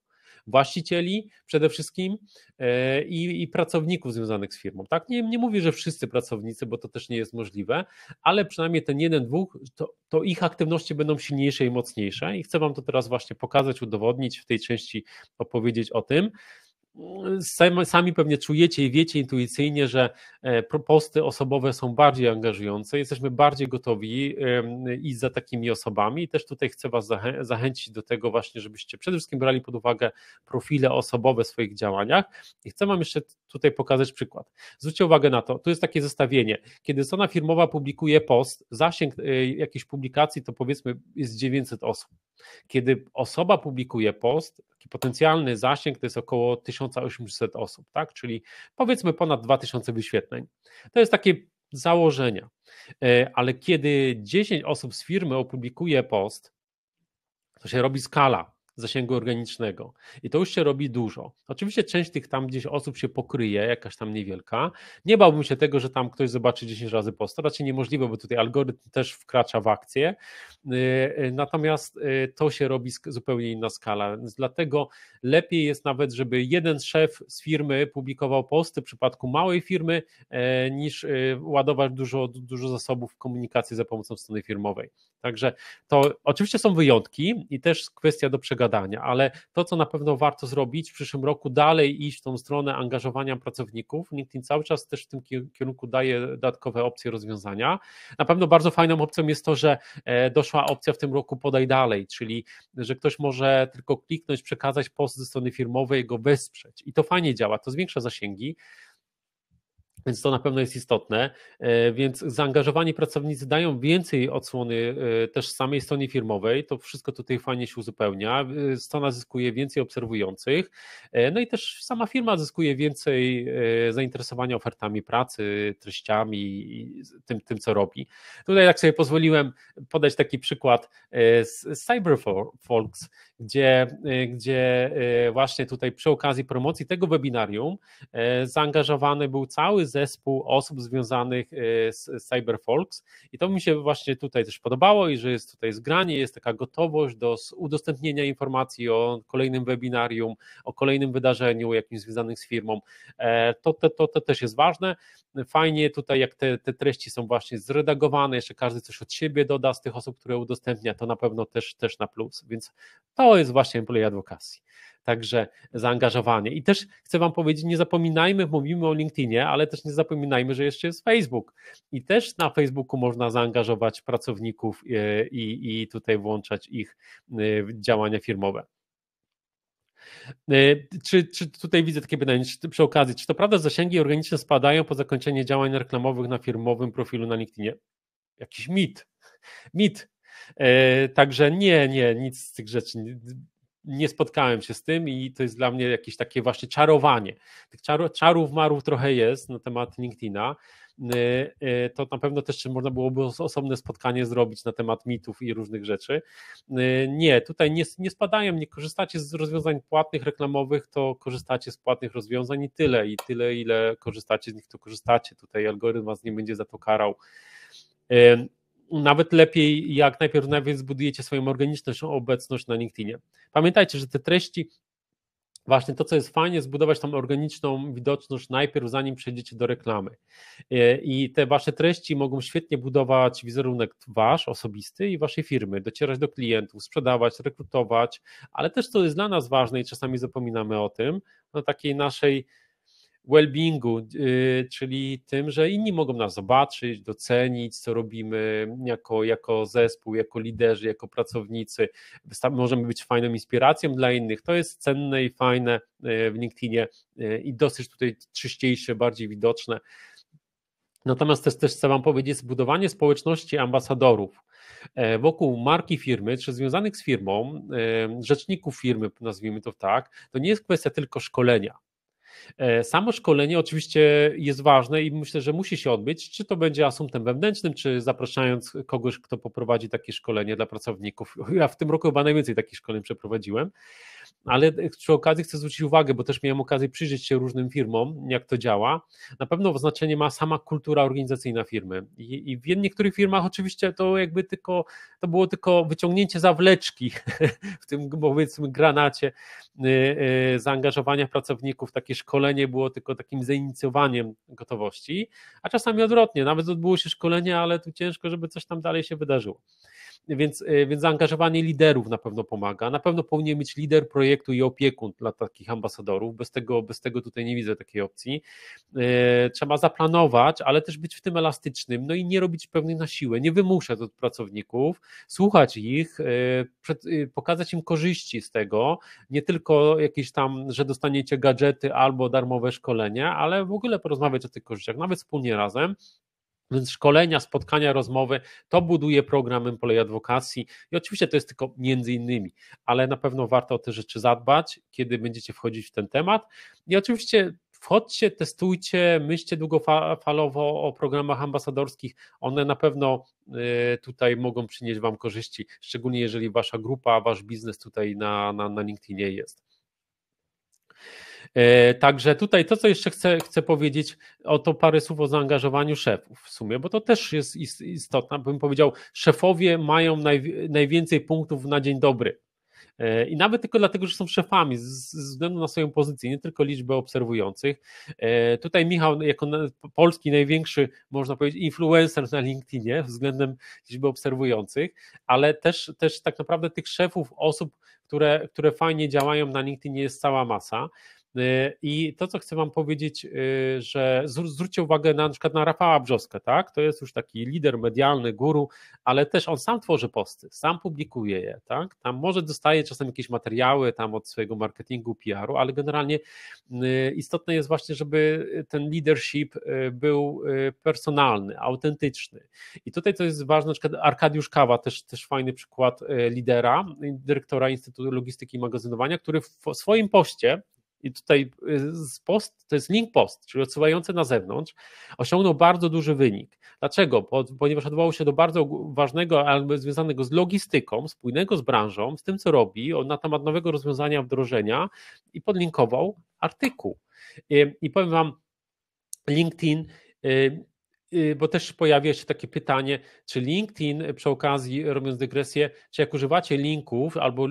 właścicieli przede wszystkim e, i, i pracowników związanych z firmą. Tak? Nie, nie mówię, że wszyscy pracownicy, bo to też nie jest możliwe, ale przynajmniej ten jeden, dwóch, to, to ich aktywności będą silniejsze i mocniejsze i chcę Wam to teraz właśnie pokazać, udowodnić, w tej części opowiedzieć o tym. Sami pewnie czujecie i wiecie intuicyjnie, że e, posty osobowe są bardziej angażujące, jesteśmy bardziej gotowi iść za takimi osobami. I też tutaj chcę Was zachę zachęcić do tego właśnie, żebyście przede wszystkim brali pod uwagę profile osobowe w swoich działaniach. I chcę Wam jeszcze tutaj pokazać przykład. Zwróćcie uwagę na to, tu jest takie zestawienie. Kiedy strona firmowa publikuje post, zasięg e, jakiejś publikacji to powiedzmy jest 900 osób. Kiedy osoba publikuje post, taki potencjalny zasięg to jest około 1000 2800 osób, tak? Czyli powiedzmy ponad 2000 wyświetleń. To jest takie założenia. E, ale kiedy 10 osób z firmy opublikuje post, to się robi skala zasięgu organicznego. I to już się robi dużo. Oczywiście część tych tam gdzieś osób się pokryje, jakaś tam niewielka. Nie bałbym się tego, że tam ktoś zobaczy 10 razy post. Raczej niemożliwe, bo tutaj algorytm też wkracza w akcję. Y, y, natomiast y, to się robi zupełnie inna skala. Więc dlatego lepiej jest nawet, żeby jeden szef z firmy publikował posty w przypadku małej firmy, e, niż ładować dużo, dużo zasobów w komunikację za pomocą strony firmowej. Także to oczywiście są wyjątki i też kwestia do przegadania gadania, ale to, co na pewno warto zrobić w przyszłym roku, dalej iść w tą stronę angażowania pracowników. LinkedIn cały czas też w tym kierunku daje dodatkowe opcje rozwiązania. Na pewno bardzo fajną opcją jest to, że e, doszła opcja w tym roku podaj dalej, czyli że ktoś może tylko kliknąć, przekazać post ze strony firmowej, go wesprzeć. I to fajnie działa, to zwiększa zasięgi. Więc to na pewno jest istotne. E, więc zaangażowani pracownicy dają więcej odsłony e, też samej stronie firmowej. To wszystko tutaj fajnie się uzupełnia. E, strona zyskuje więcej obserwujących. No i też sama firma zyskuje więcej zainteresowania ofertami pracy, treściami i tym, tym co robi. Tutaj, jak sobie pozwoliłem podać taki przykład z Cyberfolks, gdzie, y, gdzie y, właśnie tutaj przy okazji promocji tego webinarium y, zaangażowany był cały zespół osób związanych z Cyberfolks i to mi się właśnie tutaj też podobało i że jest tutaj zgranie, jest taka gotowość do udostępnienia informacji o kolejnym webinarium, o kolejnym wydarzeniu jakimś związanym z firmą. E, to, to, to, to też jest ważne. Fajnie tutaj jak te, te treści są właśnie zredagowane, jeszcze każdy coś od siebie doda z tych osób, które udostępnia, to na pewno też, też na plus, więc to to jest właśnie employee advocacy. Także zaangażowanie. I też chcę Wam powiedzieć, nie zapominajmy, mówimy o LinkedInie, ale też nie zapominajmy, że jeszcze jest Facebook. I też na Facebooku można zaangażować pracowników e, i, i tutaj włączać ich e, w działania firmowe. E, czy, czy tutaj widzę takie pytanie czy, przy okazji, czy to prawda, że zasięgi organiczne spadają po zakończeniu działań reklamowych na firmowym profilu na LinkedInie? Jakiś mit. Mit. E, także nie, nie, nic z tych rzeczy. Nie spotkałem się z tym i to jest dla mnie jakieś takie właśnie czarowanie. Tych czarów marów trochę jest na temat LinkedIna e, e, to na pewno też można byłoby osobne spotkanie zrobić na temat mitów i różnych rzeczy. Nie, tutaj nie, nie spadają, nie korzystacie z rozwiązań płatnych, reklamowych, to korzystacie z płatnych rozwiązań i tyle, i tyle, ile korzystacie z nich, to korzystacie. Tutaj algorytm was nie będzie za to karał nawet lepiej, jak najpierw nawet zbudujecie swoją organiczną obecność na LinkedInie. Pamiętajcie, że te treści, właśnie to, co jest fajnie, zbudować tam organiczną widoczność najpierw, zanim przejdziecie do reklamy. E, I te wasze treści mogą świetnie budować wizerunek wasz, osobisty i waszej firmy, docierać do klientów, sprzedawać, rekrutować, ale też, to jest dla nas ważne i czasami zapominamy o tym, na no takiej naszej well-beingu, y, czyli tym, że inni mogą nas zobaczyć, docenić, co robimy jako, jako zespół, jako liderzy, jako pracownicy. Możemy być fajną inspiracją dla innych. To jest cenne i fajne y, w LinkedInie y, i dosyć tutaj czyściejsze, bardziej widoczne. Natomiast też, też chcę Wam powiedzieć, zbudowanie społeczności ambasadorów wokół marki firmy, czy związanych z firmą, rzeczników firmy, nazwijmy to tak, to nie jest kwestia tylko szkolenia. E, samo szkolenie oczywiście jest ważne i myślę, że musi się odbyć, czy to będzie asumptem wewnętrznym, czy zapraszając kogoś, kto poprowadzi takie szkolenie dla pracowników. Ja w tym roku chyba najwięcej takich szkoleń przeprowadziłem. No. ale przy okazji chcę zwrócić uwagę, bo też miałem okazję przyjrzeć się różnym firmom, jak to działa. Na pewno znaczenie ma sama kultura organizacyjna firmy. I, w niektórych firmach oczywiście to jakby tylko, to było tylko wyciągnięcie zawleczki w tym powiedzmy granacie y, y, zaangażowania pracowników, takie szkolenie było tylko takim zainicjowaniem gotowości, a czasami odwrotnie, nawet odbyło się szkolenie, ale tu ciężko, żeby coś tam dalej się wydarzyło więc, e, więc zaangażowanie liderów na pewno pomaga. Na pewno powinien być lider projektu i opiekun dla takich ambasadorów, bez tego, bez tego tutaj nie widzę takiej opcji. E, trzeba zaplanować, ale też być w tym elastycznym, no i nie robić pewnych na siłę, nie wymuszać od pracowników, słuchać ich, e, pokazać im korzyści z tego, nie tylko jakieś tam, że dostaniecie gadżety albo darmowe szkolenia, ale w ogóle porozmawiać o tych korzyściach, nawet wspólnie razem, więc szkolenia, spotkania, rozmowy, to buduje program Employee Adwokacji. i oczywiście to jest tylko między innymi, ale na pewno warto o te rzeczy zadbać, kiedy będziecie wchodzić w ten temat i oczywiście wchodźcie, testujcie, myślcie długofalowo o programach ambasadorskich. One na pewno y, tutaj mogą przynieść Wam korzyści, szczególnie jeżeli Wasza grupa, Wasz biznes tutaj na, na, na LinkedInie jest. E, także tutaj to, co jeszcze chcę, chcę powiedzieć, oto parę słów o zaangażowaniu szefów w sumie, bo to też jest istotne. Bym powiedział, szefowie mają naj, najwięcej punktów na dzień dobry. E, I nawet tylko dlatego, że są szefami, ze względu na swoją pozycję, nie tylko liczbę obserwujących. E, tutaj Michał, jako polski największy, można powiedzieć, influencer na LinkedInie względem liczby obserwujących, ale też, też tak naprawdę tych szefów, osób, które, które fajnie działają na LinkedInie jest cała masa. Y, I to, co chcę Wam powiedzieć, y, że zwróćcie uwagę na, na przykład na Rafała Brzoskę, tak? To jest już taki lider medialny, guru, ale też on sam tworzy posty, sam publikuje je, tak? Tam może dostaje czasem jakieś materiały tam od swojego marketingu, PR-u, ale generalnie y, istotne jest właśnie, żeby ten leadership był personalny, autentyczny. I tutaj to jest ważne, na przykład Arkadiusz Kawa, też, też fajny przykład lidera, dyrektora Instytutu Logistyki i Magazynowania, który w swoim poście i tutaj y, post, to jest link post, czyli odsyłający na zewnątrz, osiągnął bardzo duży wynik. Dlaczego? Ponieważ odwołał się do bardzo ważnego, ale związanego z logistyką, spójnego z branżą, z tym, co robi, na temat nowego rozwiązania wdrożenia i podlinkował artykuł. I powiem Wam, LinkedIn y, y, bo też pojawia się takie pytanie, czy LinkedIn, przy okazji robiąc dygresję, czy jak używacie linków albo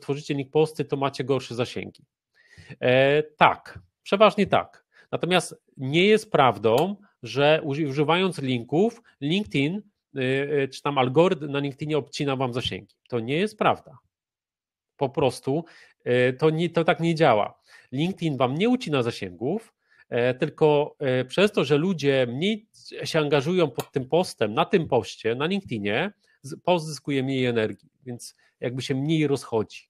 tworzycie link posty, to macie gorsze zasięgi. E, tak, przeważnie tak. Natomiast nie jest prawdą, że używając linków, LinkedIn y, y, czy tam algorytm na LinkedInie obcina wam zasięgi. To nie jest prawda. Po prostu y, to, nie, to tak nie działa. LinkedIn wam nie ucina zasięgów, e, tylko e, przez to, że ludzie mniej się angażują pod tym postem, na tym poście, na LinkedInie, pozyskuje mniej energii, więc jakby się mniej rozchodzi.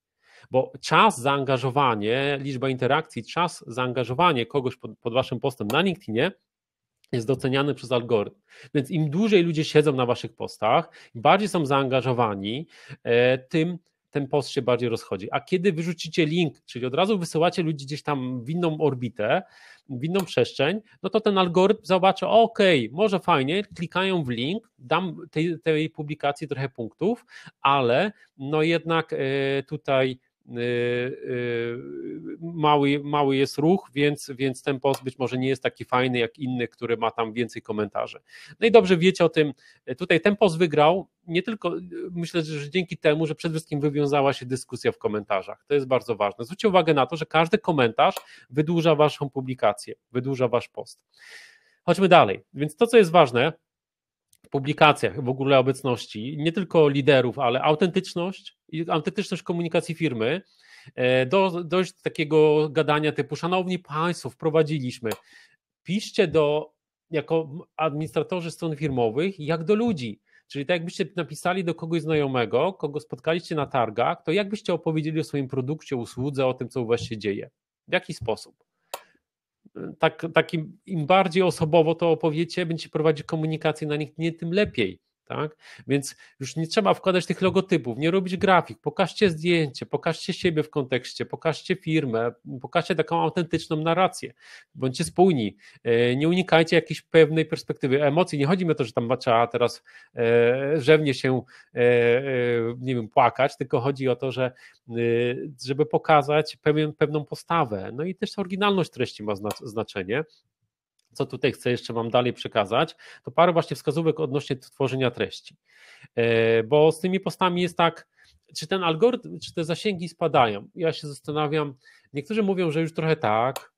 Bo czas, zaangażowanie, liczba interakcji, czas, zaangażowanie kogoś pod, pod waszym postem na LinkedInie jest doceniany przez algorytm. Więc im dłużej ludzie siedzą na waszych postach, im bardziej są zaangażowani, e, tym ten post się bardziej rozchodzi. A kiedy wyrzucicie link, czyli od razu wysyłacie ludzi gdzieś tam w inną orbitę, w inną przestrzeń, no to ten algorytm zobaczy, okej, okay, może fajnie, klikają w link, dam tej, tej publikacji trochę punktów, ale no jednak e, tutaj Y, y, mały, mały jest ruch, więc, więc ten post być może nie jest taki fajny jak inny, który ma tam więcej komentarzy. No i dobrze wiecie o tym, y, tutaj ten post wygrał, nie tylko, myślę, że dzięki temu, że przede wszystkim wywiązała się dyskusja w komentarzach. To jest bardzo ważne. Zwróćcie uwagę na to, że każdy komentarz wydłuża waszą publikację, wydłuża wasz post. Chodźmy dalej. Więc to, co jest ważne, publikacjach w ogóle obecności, nie tylko liderów, ale autentyczność i autentyczność komunikacji firmy, e, do, dość takiego gadania typu szanowni państwo, wprowadziliśmy. Piszcie do, jako administratorzy stron firmowych, jak do ludzi. Czyli tak jakbyście napisali do kogoś znajomego, kogo spotkaliście na targach, to jakbyście opowiedzieli o swoim produkcie, usłudze, o tym, co u was się dzieje. W jaki sposób? tak, im, im bardziej osobowo to opowiecie, będziecie prowadzić komunikację na nich, nie tym lepiej tak? Więc już nie trzeba wkładać tych logotypów, nie robić grafik, pokażcie zdjęcie, pokażcie siebie w kontekście, pokażcie firmę, pokażcie taką autentyczną narrację, bądźcie spójni, e, nie unikajcie jakiejś pewnej perspektywy emocji, nie chodzi mi o to, że tam trzeba teraz e, rzewnie się, e, nie wiem, płakać, tylko chodzi o to, że żeby pokazać pewien, pewną postawę, no i też oryginalność treści ma znaczenie, co tutaj chcę jeszcze Wam dalej przekazać, to parę właśnie wskazówek odnośnie tworzenia treści. E, bo z tymi postami jest tak, czy ten algorytm, czy te zasięgi spadają? Ja się zastanawiam, niektórzy mówią, że już trochę tak.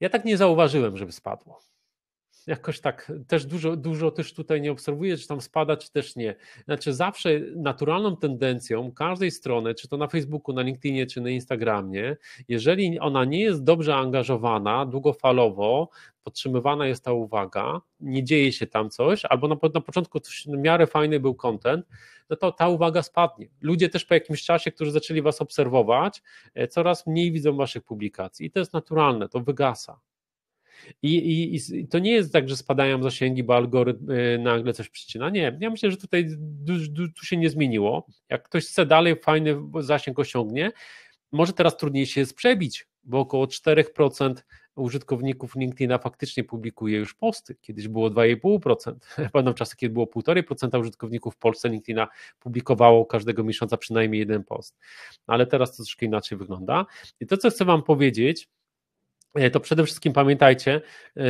Ja tak nie zauważyłem, żeby spadło jakoś tak też dużo, dużo też tutaj nie obserwuję, czy tam spada, czy też nie. Znaczy zawsze naturalną tendencją każdej strony, czy to na Facebooku, na LinkedInie, czy na Instagramie, jeżeli ona nie jest dobrze angażowana długofalowo, podtrzymywana jest ta uwaga, nie dzieje się tam coś, albo na, na początku coś, w miarę fajny był content, no to ta uwaga spadnie. Ludzie też po jakimś czasie, którzy zaczęli Was obserwować, e, coraz mniej widzą Waszych publikacji i to jest naturalne, to wygasa. I, i, I, to nie jest tak, że spadają zasięgi, bo algorytm y, nagle coś przycina. Nie, ja myślę, że tutaj tu się nie zmieniło. Jak ktoś chce dalej, fajny zasięg osiągnie. Może teraz trudniej się jest przebić, bo około 4% użytkowników LinkedIna faktycznie publikuje już posty. Kiedyś było 2,5%. Pamiętam czasy, kiedy było 1,5% użytkowników w Polsce LinkedIna publikowało każdego miesiąca przynajmniej jeden post. Ale teraz to troszkę inaczej wygląda. I to, co chcę Wam powiedzieć, E, to przede wszystkim pamiętajcie, e,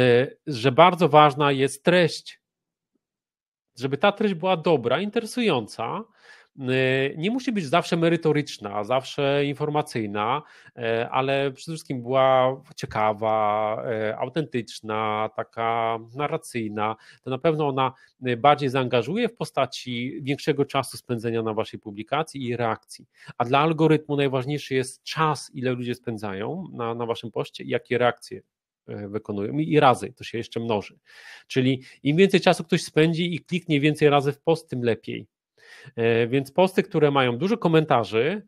że bardzo ważna jest treść, żeby ta treść była dobra, interesująca, Y, nie musi być zawsze merytoryczna, zawsze informacyjna, y, ale przede wszystkim była ciekawa, y, autentyczna, taka narracyjna. To na pewno ona bardziej zaangażuje w postaci większego czasu spędzenia na waszej publikacji i reakcji. A dla algorytmu najważniejszy jest czas, ile ludzie spędzają na, na waszym poście i jakie reakcje wykonują i razy, to się jeszcze mnoży. Czyli im więcej czasu ktoś spędzi i kliknie więcej razy w post, tym lepiej. E, więc posty, które mają dużo komentarzy,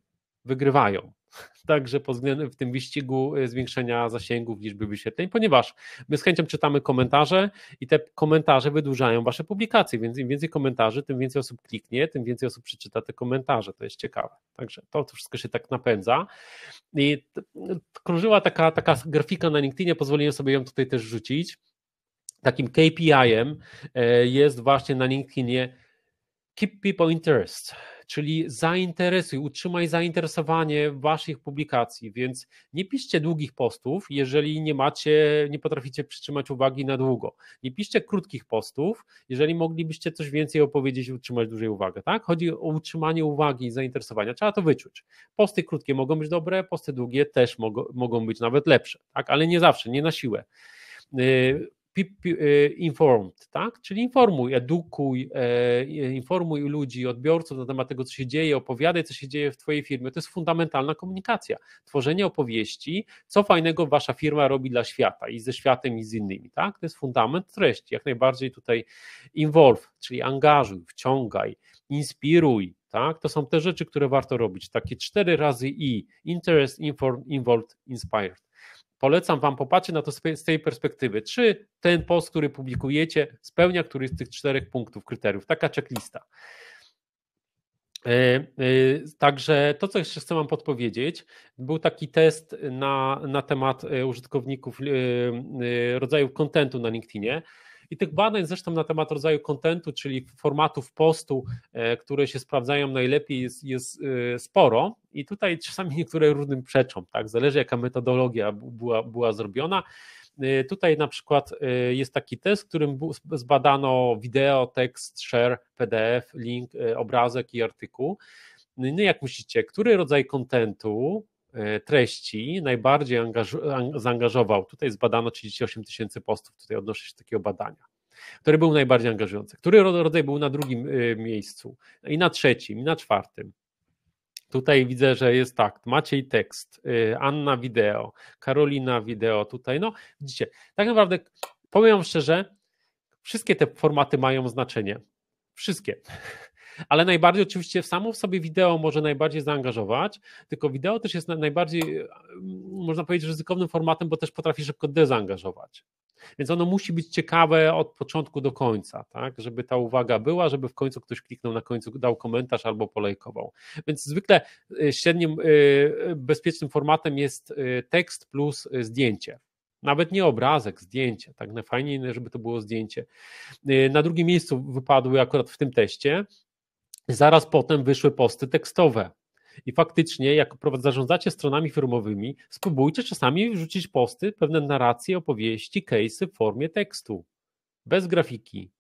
wygrywają. Także pod względem w tym wyścigu e, zwiększenia zasięgów, liczby wyświetleń, ponieważ my z chęcią czytamy komentarze i te komentarze wydłużają wasze publikacje, więc im więcej komentarzy, tym więcej osób kliknie, tym więcej osób przeczyta te komentarze. To jest ciekawe. Także to, to wszystko się tak napędza. I krążyła taka, taka grafika na LinkedInie, pozwoliłem sobie ją tutaj też rzucić. Takim KPI-em e, jest właśnie na LinkedInie Keep people interest, czyli zainteresuj, utrzymaj zainteresowanie waszych publikacji, więc nie piszcie długich postów, jeżeli nie macie, nie potraficie przytrzymać uwagi na długo. Nie piszcie krótkich postów, jeżeli moglibyście coś więcej opowiedzieć i utrzymać dłużej uwagę, tak? Chodzi o utrzymanie uwagi i zainteresowania, trzeba to wyczuć. Posty krótkie mogą być dobre, posty długie też mogą, mogą być nawet lepsze, tak? Ale nie zawsze, nie na siłę y, E, informed, tak? Czyli informuj, edukuj, e, informuj ludzi, odbiorców na temat tego, co się dzieje, opowiadaj, co się dzieje w Twojej firmie. To jest fundamentalna komunikacja. Tworzenie opowieści, co fajnego Wasza firma robi dla świata i ze światem i z innymi, tak? To jest fundament treści. Jak najbardziej tutaj involve, czyli angażuj, wciągaj, inspiruj, tak? To są te rzeczy, które warto robić. Takie cztery razy i. Interest, informed, involved, inspired polecam Wam popatrzeć na to z tej perspektywy. Czy ten post, który publikujecie, spełnia któryś z tych czterech punktów, kryteriów? Taka checklista. E, e, także to, co jeszcze chcę Wam podpowiedzieć, był taki test na, na temat e, użytkowników rodzajów kontentu na LinkedInie. I tych badań zresztą na temat rodzaju kontentu, czyli formatów postu, e, które się sprawdzają najlepiej, jest, jest e, sporo. I tutaj czasami niektóre różnym przeczą, tak? Zależy jaka metodologia była, była zrobiona. E, tutaj na przykład jest taki test, w którym zbadano wideo, tekst, share, PDF, link, obrazek i artykuł. No jak myślicie, który rodzaj kontentu E, treści najbardziej zaangażował. Tutaj zbadano 38 tysięcy postów, tutaj odnoszę się do takiego badania. Który był najbardziej angażujący? Który rodzaj był na drugim e, miejscu? I na trzecim, i na czwartym. Tutaj widzę, że jest tak, Maciej tekst, e, Anna wideo, Karolina wideo tutaj, no widzicie, tak naprawdę powiem wam szczerze, wszystkie te formaty mają znaczenie. Wszystkie ale najbardziej oczywiście samo w sobie wideo może najbardziej zaangażować, tylko wideo też jest najbardziej, mm, można powiedzieć, ryzykownym formatem, bo też potrafi szybko dezaangażować. Więc ono musi być ciekawe od początku do końca, tak, żeby ta uwaga była, żeby w końcu ktoś kliknął na końcu, dał komentarz albo polejkował. Więc zwykle y, średnim y, bezpiecznym formatem jest y, tekst plus zdjęcie. Nawet nie obrazek, zdjęcie. Tak najfajniej, żeby to było zdjęcie. Na drugim miejscu wypadły akurat w tym teście Zaraz potem wyszły posty tekstowe. I faktycznie, jak zarządzacie stronami firmowymi, spróbujcie czasami wrzucić posty, pewne narracje, opowieści, case'y w formie tekstu. Bez grafiki,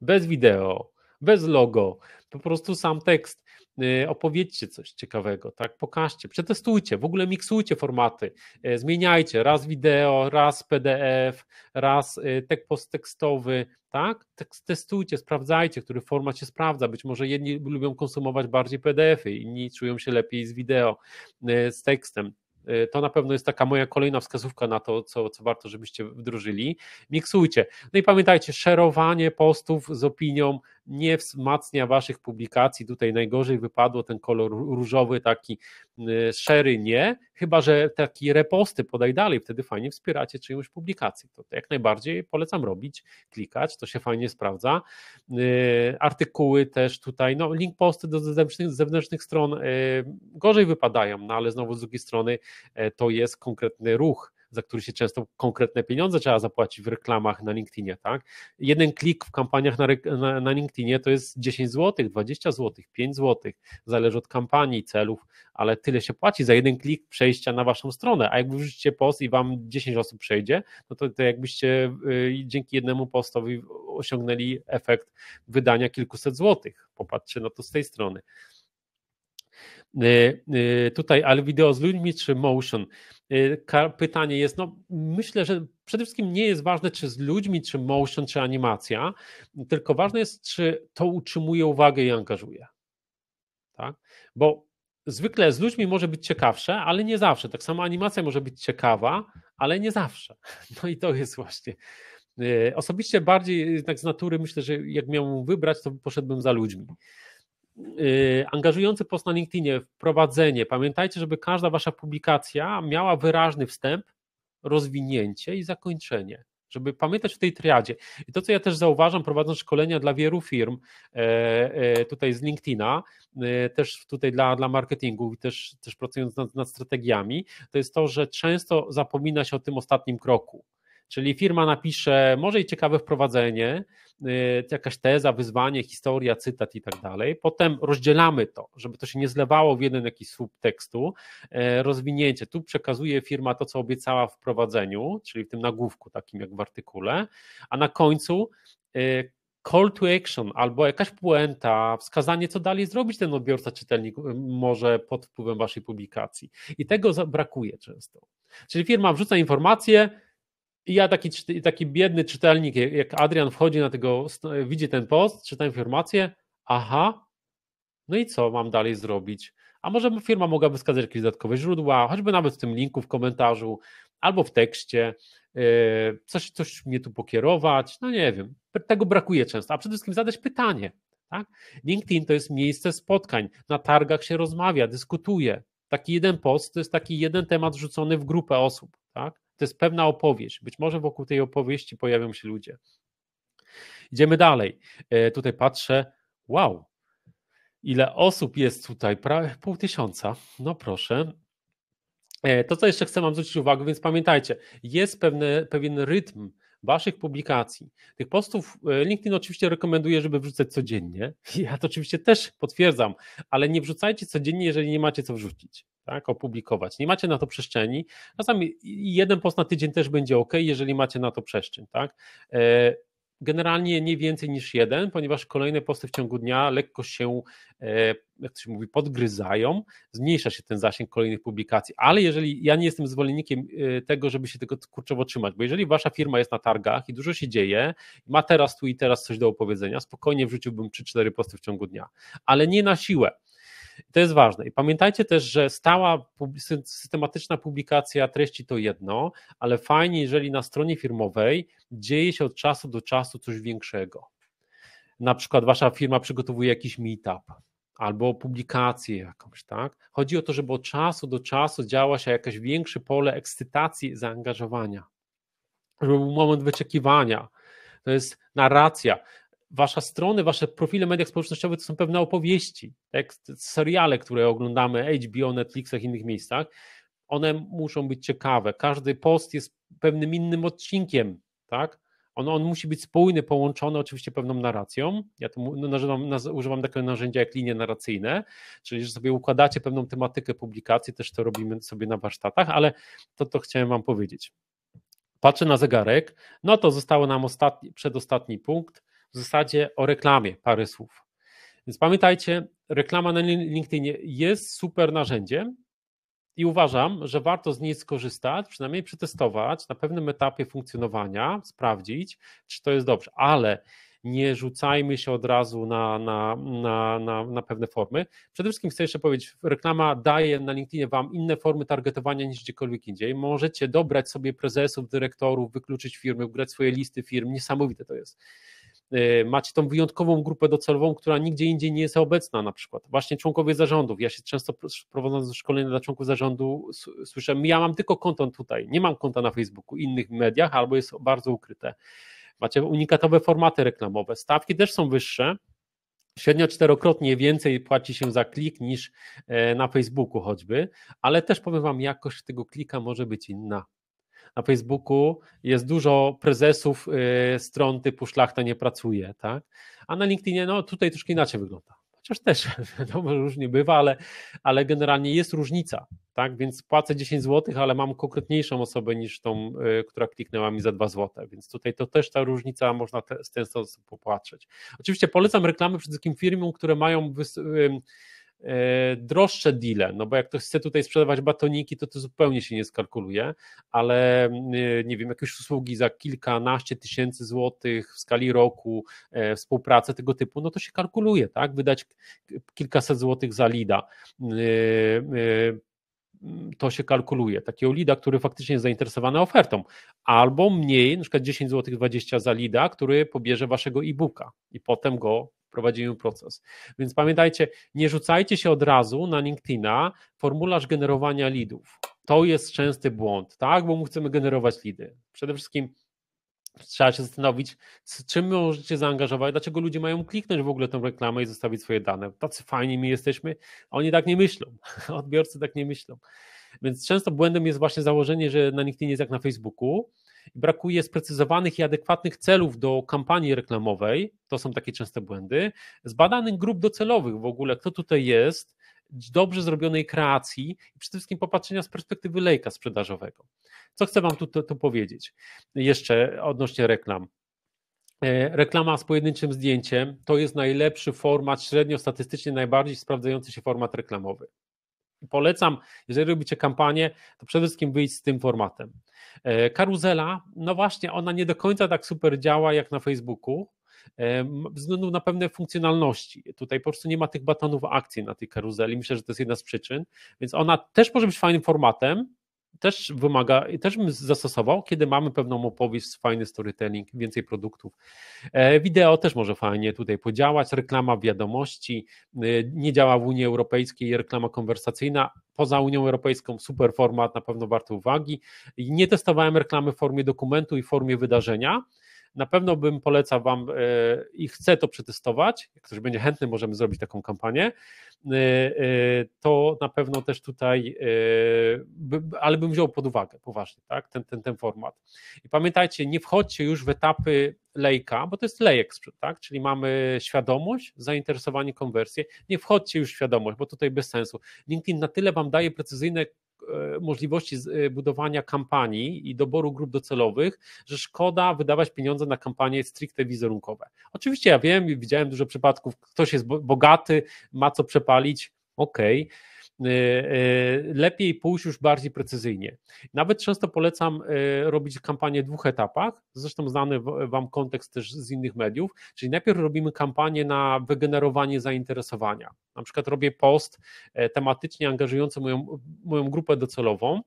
bez wideo, bez logo, po prostu sam tekst. Y, opowiedzcie coś ciekawego, tak? Pokażcie, przetestujcie, w ogóle miksujcie formaty, y, zmieniajcie raz wideo, raz PDF, raz y, tekst tekstowy, tak? Testujcie, sprawdzajcie, który format się sprawdza. Być może jedni lubią konsumować bardziej PDF-y, inni czują się lepiej z wideo, z tekstem. To na pewno jest taka moja kolejna wskazówka na to, co, co warto, żebyście wdrożyli. Miksujcie. No i pamiętajcie, szerowanie postów z opinią nie wzmacnia waszych publikacji. Tutaj najgorzej wypadło ten kolor różowy, taki y, szery nie, chyba że taki reposty podaj dalej, wtedy fajnie wspieracie czyjąś publikację. To jak najbardziej polecam robić, klikać, to się fajnie sprawdza. Y, artykuły też tutaj, no link posty do zewnętrznych, zewnętrznych stron y, gorzej wypadają, no ale znowu z drugiej strony to jest konkretny ruch za który się często konkretne pieniądze trzeba zapłacić w reklamach na LinkedInie, tak? Jeden klik w kampaniach na, na, na LinkedInie to jest 10 zł, 20 zł, 5 zł, zależy od kampanii, celów, ale tyle się płaci za jeden klik przejścia na waszą stronę, a jak wrzucicie post i wam 10 osób przejdzie, no to, to jakbyście yy, dzięki jednemu postowi osiągnęli efekt wydania kilkuset złotych. Popatrzcie na to z tej strony. Yy, yy, tutaj, ale wideo z ludźmi czy motion? Y, pytanie jest, no myślę, że przede wszystkim nie jest ważne, czy z ludźmi, czy motion, czy animacja, tylko ważne jest, czy to utrzymuje uwagę i angażuje. Tak? Bo zwykle z ludźmi może być ciekawsze, ale nie zawsze. Tak samo animacja może być ciekawa, ale nie zawsze. No i to jest właśnie. Y, osobiście bardziej jednak y, z natury myślę, że jak miałbym wybrać, to poszedłbym za ludźmi. Y, angażujący post na LinkedInie, wprowadzenie. Pamiętajcie, żeby każda wasza publikacja miała wyraźny wstęp, rozwinięcie i zakończenie. Żeby pamiętać w tej triadzie. I to, co ja też zauważam, prowadząc szkolenia dla wielu firm, e, e, tutaj z LinkedIna, e, też tutaj dla, dla marketingu i też, też pracując nad, nad strategiami, to jest to, że często zapomina się o tym ostatnim kroku Czyli firma napisze może i ciekawe wprowadzenie, y, jakaś teza, wyzwanie, historia, cytat i tak dalej. Potem rozdzielamy to, żeby to się nie zlewało w jeden jakiś słup tekstu. E, rozwinięcie. Tu przekazuje firma to, co obiecała w prowadzeniu, czyli w tym nagłówku, takim jak w artykule, a na końcu y, call to action albo jakaś puenta, wskazanie, co dalej zrobić ten odbiorca, czytelnik y, może pod wpływem waszej publikacji. I tego brakuje często. Czyli firma wrzuca informację, i ja taki, taki biedny czytelnik, jak Adrian wchodzi na tego, widzi ten post, czyta informację, aha, no i co mam dalej zrobić? A może firma mogłaby wskazać jakieś dodatkowe źródła, choćby nawet w tym linku w komentarzu, albo w tekście, e, coś, coś mnie tu pokierować, no nie wiem. Tego brakuje często, a przede wszystkim zadać pytanie. Tak? LinkedIn to jest miejsce spotkań, na targach się rozmawia, dyskutuje. Taki jeden post to jest taki jeden temat rzucony w grupę osób. Tak? to jest pewna opowieść. Być może wokół tej opowieści pojawią się ludzie. Idziemy dalej. E, tutaj patrzę. Wow, ile osób jest tutaj? Prawie pół tysiąca. No proszę. E, to, co jeszcze chcę Wam zwrócić uwagę, więc pamiętajcie, jest pewne, pewien rytm Waszych publikacji. Tych postów e, LinkedIn oczywiście rekomenduje, żeby wrzucać codziennie. Ja to oczywiście też potwierdzam, ale nie wrzucajcie codziennie, jeżeli nie macie co wrzucić tak, opublikować. Nie macie na to przestrzeni, czasami jeden post na tydzień też będzie ok, jeżeli macie na to przestrzeń, tak. E, generalnie nie więcej niż jeden, ponieważ kolejne posty w ciągu dnia lekko się, e, jak to się mówi, podgryzają, zmniejsza się ten zasięg kolejnych publikacji. Ale jeżeli ja nie jestem zwolennikiem e, tego, żeby się tego kurczowo trzymać, bo jeżeli wasza firma jest na targach i dużo się dzieje, ma teraz tu i teraz coś do opowiedzenia, spokojnie wrzuciłbym 3-4 posty w ciągu dnia, ale nie na siłę to jest ważne. I pamiętajcie też, że stała, systematyczna publikacja treści to jedno, ale fajnie, jeżeli na stronie firmowej dzieje się od czasu do czasu coś większego. Na przykład wasza firma przygotowuje jakiś meetup, albo publikację jakąś, tak? Chodzi o to, żeby od czasu do czasu działa się jakieś większe pole ekscytacji, zaangażowania, żeby był moment wyczekiwania. To jest narracja wasze strony, wasze profile mediach społecznościowych to są pewne opowieści, tak, seriale, które oglądamy, HBO, Netflixach, innych miejscach, one muszą być ciekawe. Każdy post jest pewnym innym odcinkiem, tak? On, on musi być spójny, połączony oczywiście pewną narracją. Ja tu używam, no, używam takiego narzędzia jak linie narracyjne, czyli że sobie układacie pewną tematykę publikacji, też to robimy sobie na warsztatach, ale to, to chciałem Wam powiedzieć. Patrzę na zegarek, no to zostało nam ostatni, przedostatni punkt, w zasadzie o reklamie parę słów. Więc pamiętajcie, reklama na LinkedInie jest super narzędziem i uważam, że warto z niej skorzystać, przynajmniej przetestować na pewnym etapie funkcjonowania, sprawdzić, czy to jest dobrze, ale nie rzucajmy się od razu na, na, na, na, na pewne formy. Przede wszystkim chcę jeszcze powiedzieć, reklama daje na LinkedInie Wam inne formy targetowania niż gdziekolwiek indziej. Możecie dobrać sobie prezesów, dyrektorów, wykluczyć firmy, wgrać swoje listy firm. Niesamowite to jest. Y, macie tą wyjątkową grupę docelową, która nigdzie indziej nie jest obecna, na przykład właśnie członkowie zarządów. Ja się często prowadząc szkolenia dla członków zarządu słyszę, ja mam tylko konto tutaj, nie mam konta na Facebooku, innych mediach, albo jest bardzo ukryte. Macie unikatowe formaty reklamowe. Stawki też są wyższe, Średnio czterokrotnie więcej płaci się za klik niż e, na Facebooku choćby, ale też powiem Wam, jakość tego klika może być inna na Facebooku jest dużo prezesów y, stron typu szlachta nie pracuje, tak? A na LinkedInie, no tutaj troszkę inaczej wygląda. Chociaż też, wiadomo, różnie bywa, ale, ale generalnie jest różnica, tak? Więc płacę 10 zł, ale mam konkretniejszą osobę niż tą, y, która kliknęła mi za 2 zł, więc tutaj to też ta różnica można te, z ten sposób popatrzeć. Oczywiście polecam reklamy przede wszystkim firmom, które mają wys- E, droższe deale, no bo jak ktoś chce tutaj sprzedawać batoniki, to to zupełnie się nie skalkuluje, ale mm, e, nie wiem, jakieś usługi za kilkanaście tysięcy złotych w skali roku, e, współpracę tego typu, no to się kalkuluje, tak, wydać kilkaset złotych za lida, mm, to się kalkuluje. Takiego lida, który faktycznie jest zainteresowany ofertą, albo mniej, na przykład 10 ,20 zł 20 za lida, który pobierze waszego e-booka i potem go prowadzimy proces. Więc pamiętajcie, nie rzucajcie się od razu na LinkedIna formularz generowania leadów. To jest częsty błąd, tak? Bo my chcemy generować leady. Przede wszystkim trzeba się zastanowić, czym możecie zaangażować, dlaczego ludzie mają kliknąć w ogóle tą reklamę i zostawić swoje dane. Tacy fajni my jesteśmy, oni tak nie myślą, odbiorcy tak nie myślą. Więc często błędem jest właśnie założenie, że na LinkedInie jest jak na Facebooku, brakuje sprecyzowanych i adekwatnych celów do kampanii reklamowej, to są takie częste błędy, zbadanych grup docelowych w ogóle, kto tutaj jest, dobrze zrobionej kreacji i przede wszystkim popatrzenia z perspektywy lejka sprzedażowego. Co chcę Wam tu, tu, tu powiedzieć jeszcze odnośnie reklam? E, reklama z pojedynczym zdjęciem to jest najlepszy format, średnio statystycznie najbardziej sprawdzający się format reklamowy. Polecam, jeżeli robicie kampanię, to przede wszystkim wyjść z tym formatem. E, karuzela, no właśnie, ona nie do końca tak super działa jak na Facebooku, e, względu na pewne funkcjonalności. Tutaj po prostu nie ma tych batonów akcji na tej karuzeli. Myślę, że to jest jedna z przyczyn, więc ona też może być fajnym formatem, też wymaga, też bym zastosował, kiedy mamy pewną opowieść, fajny storytelling, więcej produktów. E, wideo też może fajnie tutaj podziałać, reklama wiadomości, e, nie działa w Unii Europejskiej reklama konwersacyjna, poza Unią Europejską super format, na pewno warto uwagi. Nie testowałem reklamy w formie dokumentu i w formie wydarzenia, na pewno bym polecał Wam e, i chcę to przetestować. Jak ktoś będzie chętny, możemy zrobić taką kampanię. E, e, to na pewno też tutaj, ale bym wziął pod uwagę poważnie tak? ten, ten, ten format. I pamiętajcie, nie wchodźcie już w etapy lejka, bo to jest lejek sprzed, tak? Czyli mamy świadomość, zainteresowanie, konwersję. Nie wchodźcie już w świadomość, bo tutaj bez sensu. LinkedIn na tyle Wam daje precyzyjne E, możliwości e, budowania kampanii i doboru grup docelowych, że szkoda wydawać pieniądze na kampanie stricte wizerunkowe. Oczywiście ja wiem, i widziałem dużo przypadków, ktoś jest bogaty, ma co przepalić, okej. Okay Y, y, lepiej pójść już bardziej precyzyjnie. Nawet często polecam y, robić kampanię w dwóch etapach, zresztą znany Wam kontekst też z innych mediów, czyli najpierw robimy kampanię na wygenerowanie zainteresowania. Na przykład robię post e, tematycznie angażujący moją, moją grupę docelową,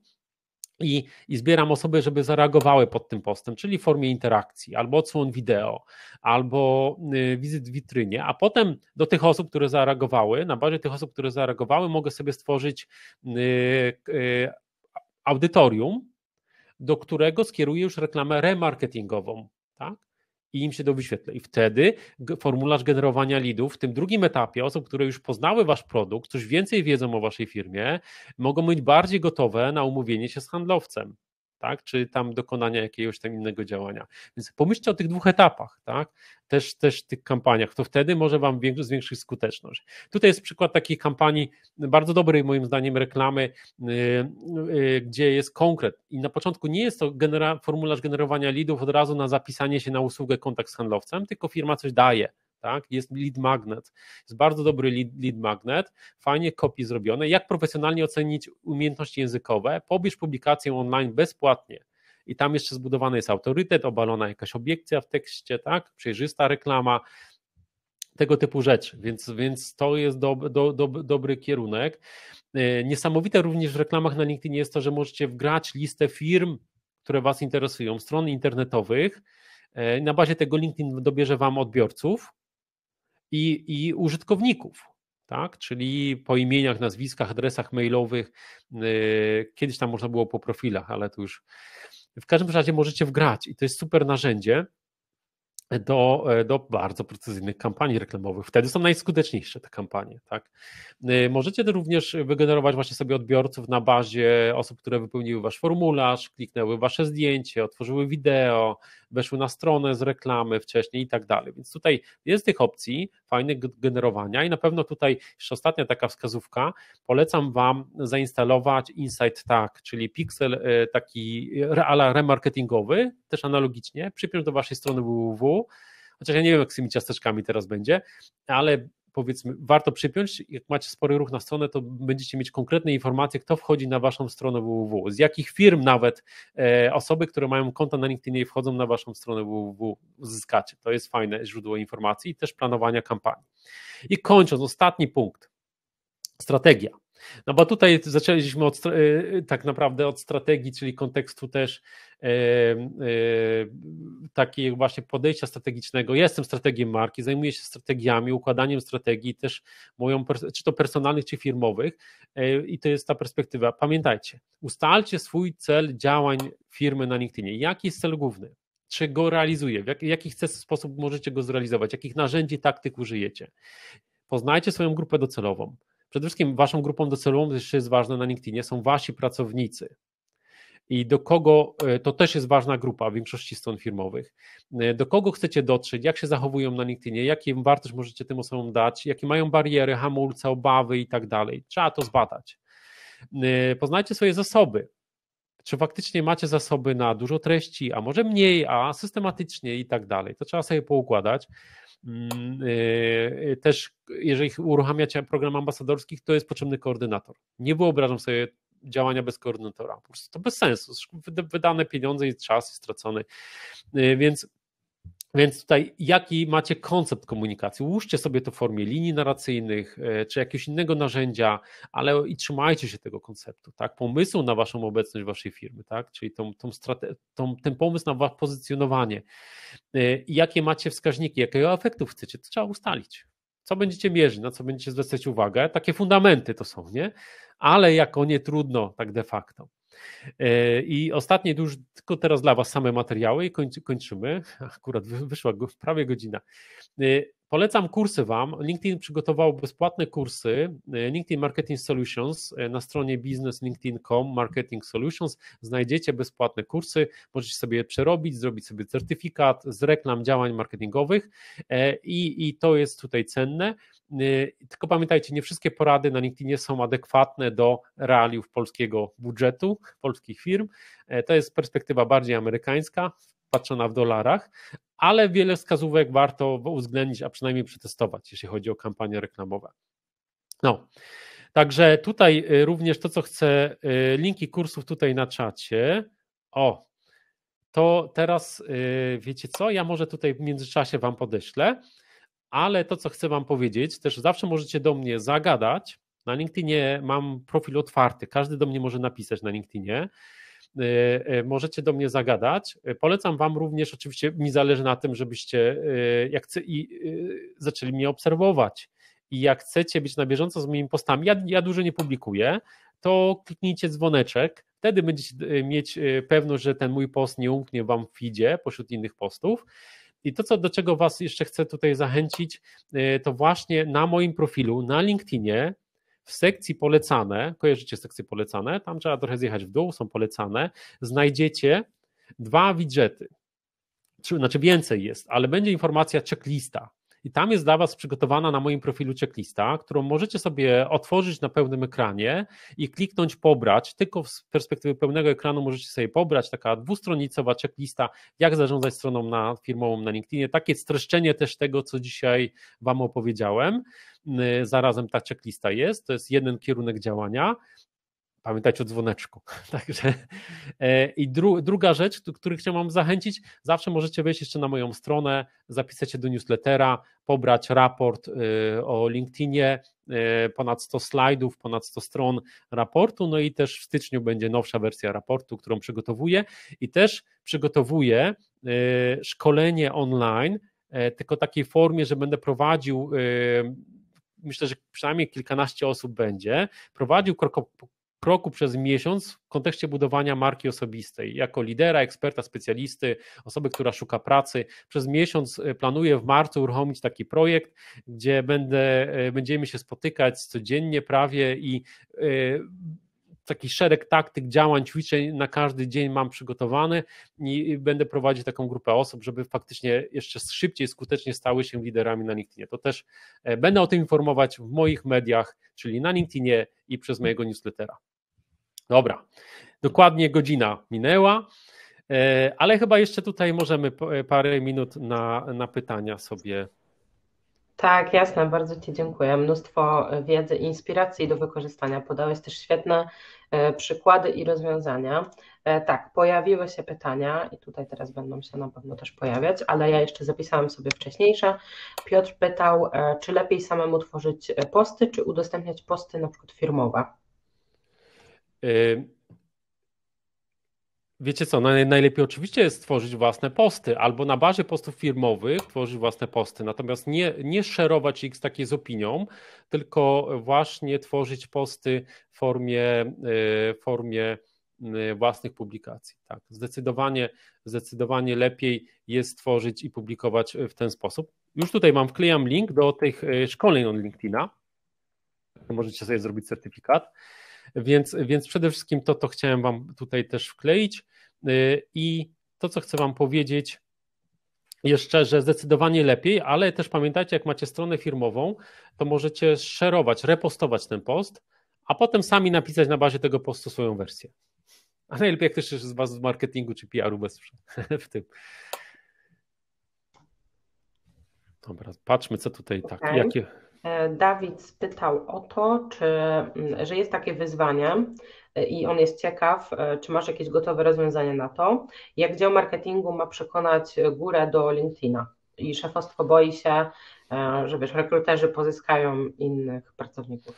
i, i zbieram osoby, żeby zareagowały pod tym postem, czyli w formie interakcji, albo odsłon wideo, albo y, wizyt w witrynie, a potem do tych osób, które zareagowały, na bazie tych osób, które zareagowały, mogę sobie stworzyć y, y, audytorium, do którego skieruję już reklamę remarketingową, tak? i im się to wyświetla. I wtedy formularz generowania lidów w tym drugim etapie osób, które już poznały wasz produkt, coś więcej wiedzą o waszej firmie, mogą być bardziej gotowe na umówienie się z handlowcem tak? czy tam dokonania jakiegoś tam innego działania. Więc pomyślcie o tych dwóch etapach, tak? też, też tych kampaniach, to wtedy może Wam zwiększyć skuteczność. Tutaj jest przykład takiej kampanii, bardzo dobrej moim zdaniem reklamy, yy, yy, gdzie jest konkret i na początku nie jest to genera formularz generowania leadów od razu na zapisanie się na usługę kontakt z handlowcem, tylko firma coś daje, tak? Jest lead magnet. Jest bardzo dobry lead, lead magnet, fajnie kopie zrobione. Jak profesjonalnie ocenić umiejętności językowe? Pobierz publikację online bezpłatnie i tam jeszcze zbudowany jest autorytet, obalona jakaś obiekcja w tekście, tak? Przejrzysta reklama, tego typu rzeczy, więc, więc to jest do, do, do, dobry kierunek. E, niesamowite również w reklamach na LinkedIn jest to, że możecie wgrać listę firm, które Was interesują, stron internetowych. E, na bazie tego LinkedIn dobierze Wam odbiorców, i, i użytkowników. Tak? Czyli po imieniach, nazwiskach, adresach mailowych. Yy, kiedyś tam można było po profilach, ale to już. W każdym razie możecie wgrać i to jest super narzędzie do, e, do bardzo precyzyjnych kampanii reklamowych. Wtedy są najskuteczniejsze te kampanie. Tak? Yy, możecie również wygenerować właśnie sobie odbiorców na bazie osób, które wypełniły wasz formularz, kliknęły wasze zdjęcie, otworzyły wideo, weszły na stronę z reklamy wcześniej i tak dalej. Więc tutaj jest tych opcji fajnych generowania i na pewno tutaj jeszcze ostatnia taka wskazówka, polecam Wam zainstalować Insight Tag, czyli pixel e, taki ala remarketingowy, też analogicznie, przypiąć do Waszej strony www, chociaż ja nie wiem, jak z tymi ciasteczkami teraz będzie, ale powiedzmy, warto przypiąć. Jak macie spory ruch na stronę, to będziecie mieć konkretne informacje, kto wchodzi na waszą stronę www, z jakich firm nawet e, osoby, które mają konta na LinkedInie wchodzą na waszą stronę www, uzyskacie. To jest fajne źródło informacji i też planowania kampanii. I kończąc, ostatni punkt. Strategia. No bo tutaj zaczęliśmy od, y, tak naprawdę od strategii, czyli kontekstu też e, y, e, y, takiego właśnie podejścia strategicznego. jestem strategiem marki, zajmuję się strategiami, układaniem strategii, też moją, czy to personalnych, czy firmowych e, i to jest ta perspektywa. Pamiętajcie, ustalcie swój cel działań firmy na LinkedInie. Jaki jest cel główny? Czy go realizuje? W jaki, jaki chce sposób możecie go zrealizować? Jakich narzędzi, taktyk użyjecie? Poznajcie swoją grupę docelową. Przede wszystkim waszą grupą docelową też jest ważne na LinkedInie, są wasi pracownicy. I do kogo, e, to też jest ważna grupa w większości stron firmowych, e, do kogo chcecie dotrzeć, jak się zachowują na LinkedInie, jaką wartość możecie tym osobom dać, jakie mają bariery, hamulce, obawy i tak dalej. Trzeba to zbadać. E, poznajcie swoje zasoby, czy faktycznie macie zasoby na dużo treści, a może mniej, a systematycznie i tak dalej. To trzeba sobie poukładać. Mm, y, y, też jeżeli uruchamiacie program ambasadorskich, to jest potrzebny koordynator. Nie wyobrażam sobie działania bez koordynatora. Po prostu to bez sensu. Wydane pieniądze i czas jest stracony. Y, więc więc tutaj jaki macie koncept komunikacji? Łóżcie sobie to w formie linii narracyjnych e, czy jakiegoś innego narzędzia, ale i trzymajcie się tego konceptu, tak? Pomysłu na waszą obecność waszej firmy, tak? Czyli tą, tą strate- tą, ten pomysł na wasze pozycjonowanie. E, jakie macie wskaźniki, jakiego efektu chcecie, to trzeba ustalić. Co będziecie mierzyć, na co będziecie zwracać uwagę? Takie fundamenty to są, nie? Ale jako nie trudno tak de facto. E, I ostatnie już tylko teraz dla Was same materiały i kończymy. Akurat wyszła prawie godzina. E, Polecam kursy Wam. LinkedIn przygotował bezpłatne kursy LinkedIn Marketing Solutions e, na stronie businesslinkedin.com Marketing Solutions. Znajdziecie bezpłatne kursy, możecie sobie je przerobić, zrobić sobie certyfikat z reklam działań marketingowych e, i, i to jest tutaj cenne. E, tylko pamiętajcie, nie wszystkie porady na LinkedInie są adekwatne do realiów polskiego budżetu, polskich firm. To jest perspektywa bardziej amerykańska, patrzona w dolarach, ale wiele wskazówek warto uwzględnić, a przynajmniej przetestować, jeśli chodzi o kampanie reklamowe. No. Także tutaj y, również to, co chcę, y, linki kursów tutaj na czacie. O, to teraz y, wiecie co? Ja może tutaj w międzyczasie Wam podeślę, ale to, co chcę Wam powiedzieć, też zawsze możecie do mnie zagadać. Na LinkedInie mam profil otwarty, każdy do mnie może napisać na LinkedInie. Y, y, możecie do mnie zagadać. Polecam Wam również, oczywiście mi zależy na tym, żebyście y, jak chce, i, zaczęli mnie obserwować. I jak chcecie być na bieżąco z moimi postami, ja, ja dużo nie publikuję, to kliknijcie dzwoneczek, wtedy będziecie mieć pewność, że ten mój post nie umknie Wam w feedzie pośród innych postów. I to, co, do czego Was jeszcze chcę tutaj zachęcić, to właśnie na moim profilu na LinkedInie w sekcji polecane, kojarzycie sekcji polecane, tam trzeba trochę zjechać w dół, są polecane, znajdziecie dwa widżety. Znaczy więcej jest, ale będzie informacja checklista. I tam jest dla Was przygotowana na moim profilu checklista, którą możecie sobie otworzyć na pełnym ekranie i kliknąć pobrać. Tylko z perspektywy pełnego ekranu możecie sobie pobrać taka dwustronicowa checklista, jak zarządzać stroną na, firmową na LinkedInie. Takie streszczenie też tego, co dzisiaj Wam opowiedziałem. Yy, zarazem ta checklista jest, to jest jeden kierunek działania pamiętać o dzwoneczku. Także e, i dru, druga rzecz, do której chciałem Wam zachęcić, zawsze możecie wejść jeszcze na moją stronę, zapisać się do newslettera, pobrać raport y, o LinkedInie, y, ponad 100 slajdów, ponad 100 stron raportu, no i też w styczniu będzie nowsza wersja raportu, którą przygotowuję i też przygotowuję y, szkolenie online, e, tylko takiej formie, że będę prowadził myślę, że przynajmniej kilkanaście osób będzie, prowadził krok po, kroku przez miesiąc w kontekście budowania marki osobistej. Jako lidera, eksperta, specjalisty, osoby, która szuka pracy, przez miesiąc e, planuję w marcu uruchomić taki projekt, gdzie będę, e, będziemy się spotykać codziennie prawie i e, taki szereg taktyk, działań, ćwiczeń na każdy dzień mam przygotowany i będę prowadzić taką grupę osób, żeby faktycznie jeszcze szybciej, skutecznie stały się liderami na LinkedInie. To też będę o tym informować w moich mediach, czyli na LinkedInie i przez mojego newslettera. Dobra, dokładnie godzina minęła, e, ale chyba jeszcze tutaj możemy e, parę minut na, na pytania sobie. Tak, jasne, bardzo Ci dziękuję. Mnóstwo e, wiedzy i inspiracji do wykorzystania. Podałeś też świetne przykłady i rozwiązania. Tak, pojawiły się pytania i tutaj teraz będą się na pewno też pojawiać, ale ja jeszcze zapisałam sobie wcześniejsze. Piotr pytał, czy lepiej samemu tworzyć posty, czy udostępniać posty na przykład firmowe? Y, wiecie co, najlepiej oczywiście jest stworzyć własne posty, albo na bazie postów firmowych tworzyć własne posty, natomiast nie, nie szerować ich z takiej z opinią, tylko właśnie tworzyć posty w formie, y, formie y, własnych publikacji. Tak. Zdecydowanie, zdecydowanie lepiej jest tworzyć i publikować w ten sposób. Już tutaj mam, wklejam link do tych szkoleń on LinkedIna. Możecie sobie zrobić certyfikat. Więc, więc przede wszystkim to, to chciałem Wam tutaj też wkleić y, i to, co chcę Wam powiedzieć jeszcze, że zdecydowanie lepiej, ale też pamiętajcie, jak macie stronę firmową, to możecie szerować, repostować ten post, a potem sami napisać na bazie tego postu swoją wersję. A najlepiej jak ktoś z Was z marketingu czy PR-u bez w tym. Dobra, patrzmy, co tutaj okay. tak, jakie, E, Dawid spytał o to, czy, mm, że jest takie wyzwanie e, i on jest ciekaw, e, czy masz jakieś gotowe rozwiązanie na to. Jak dział marketingu ma przekonać górę do LinkedIna? I szefostwo boi się, że wiesz, rekruterzy pozyskają innych pracowników.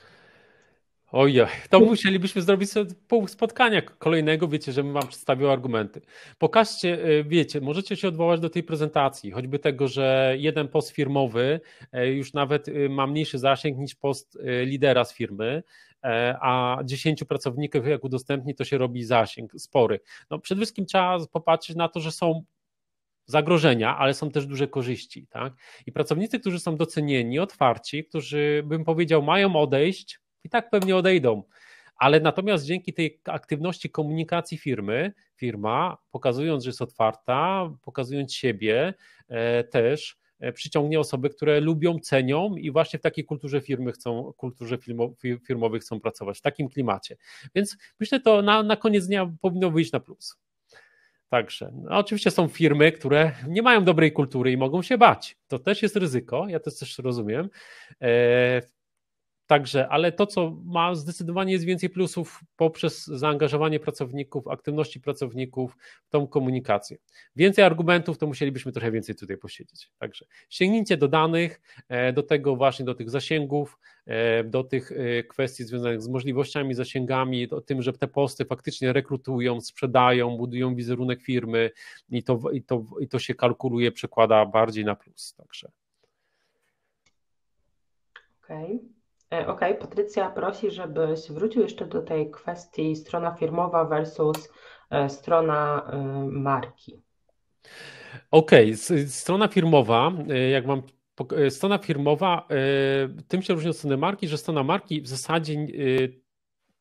Ojej, to musielibyśmy zrobić pół spotkania kolejnego, wiecie, żebym wam przedstawił argumenty. Pokażcie, e, wiecie, możecie się odwołać do tej prezentacji, choćby tego, że jeden post firmowy e, już nawet y, ma mniejszy zasięg niż post e, lidera z firmy, a 10 pracowników jak udostępni, to się robi zasięg spory. No, przede wszystkim trzeba popatrzeć na to, że są zagrożenia, ale są też duże korzyści. Tak? I pracownicy, którzy są docenieni, otwarci, którzy bym powiedział mają odejść, i tak pewnie odejdą. Ale natomiast dzięki tej aktywności komunikacji firmy, firma, pokazując, że jest otwarta, pokazując siebie e, też, e, przyciągnie osoby, które lubią, cenią i właśnie w takiej kulturze firmy chcą, kulturze firmowej chcą pracować, w takim klimacie. Więc myślę, to na, na koniec dnia powinno wyjść na plus. Także, no oczywiście są firmy, które nie mają dobrej kultury i mogą się bać. To też jest ryzyko, ja to też rozumiem. E, Także, ale to, co ma zdecydowanie jest więcej plusów poprzez zaangażowanie pracowników, aktywności pracowników w tą komunikację. Więcej argumentów, to musielibyśmy trochę więcej tutaj posiedzieć. Także sięgnijcie do danych, e, do tego właśnie, do tych zasięgów, e, do tych e, kwestii związanych z możliwościami, zasięgami, o tym, że te posty faktycznie rekrutują, sprzedają, budują wizerunek firmy i to, i to, i to się kalkuluje, przekłada bardziej na plus. Także. Okej. Okay. E, OK, Patrycja prosi, żebyś wrócił jeszcze do tej kwestii strona firmowa versus e, strona e, marki. Okej, okay. strona firmowa, jak mam. Strona firmowa, tym się różni od strony marki, że strona marki w zasadzie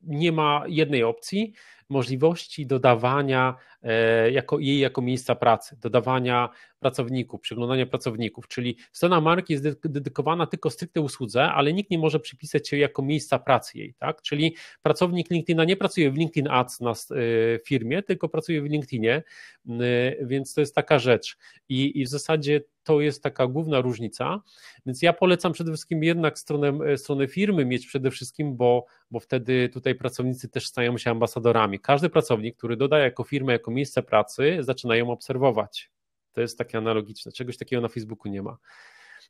nie ma jednej opcji, możliwości dodawania E, jako, jej jako miejsca pracy, dodawania pracowników, przyglądania pracowników, czyli strona marki jest dedykowana tylko stricte usłudze, ale nikt nie może przypisać się jako miejsca pracy jej, tak? Czyli pracownik LinkedIna nie pracuje w LinkedIn Ads na e, firmie, tylko pracuje w LinkedInie, e, więc to jest taka rzecz. I, i w zasadzie to jest taka główna różnica, więc ja polecam przede wszystkim jednak stronę, stronę firmy mieć przede wszystkim, bo, bo wtedy tutaj pracownicy też stają się ambasadorami. Każdy pracownik, który doda jako firmę, jako miejsce pracy zaczynają obserwować. To jest takie analogiczne. Czegoś takiego na Facebooku nie ma.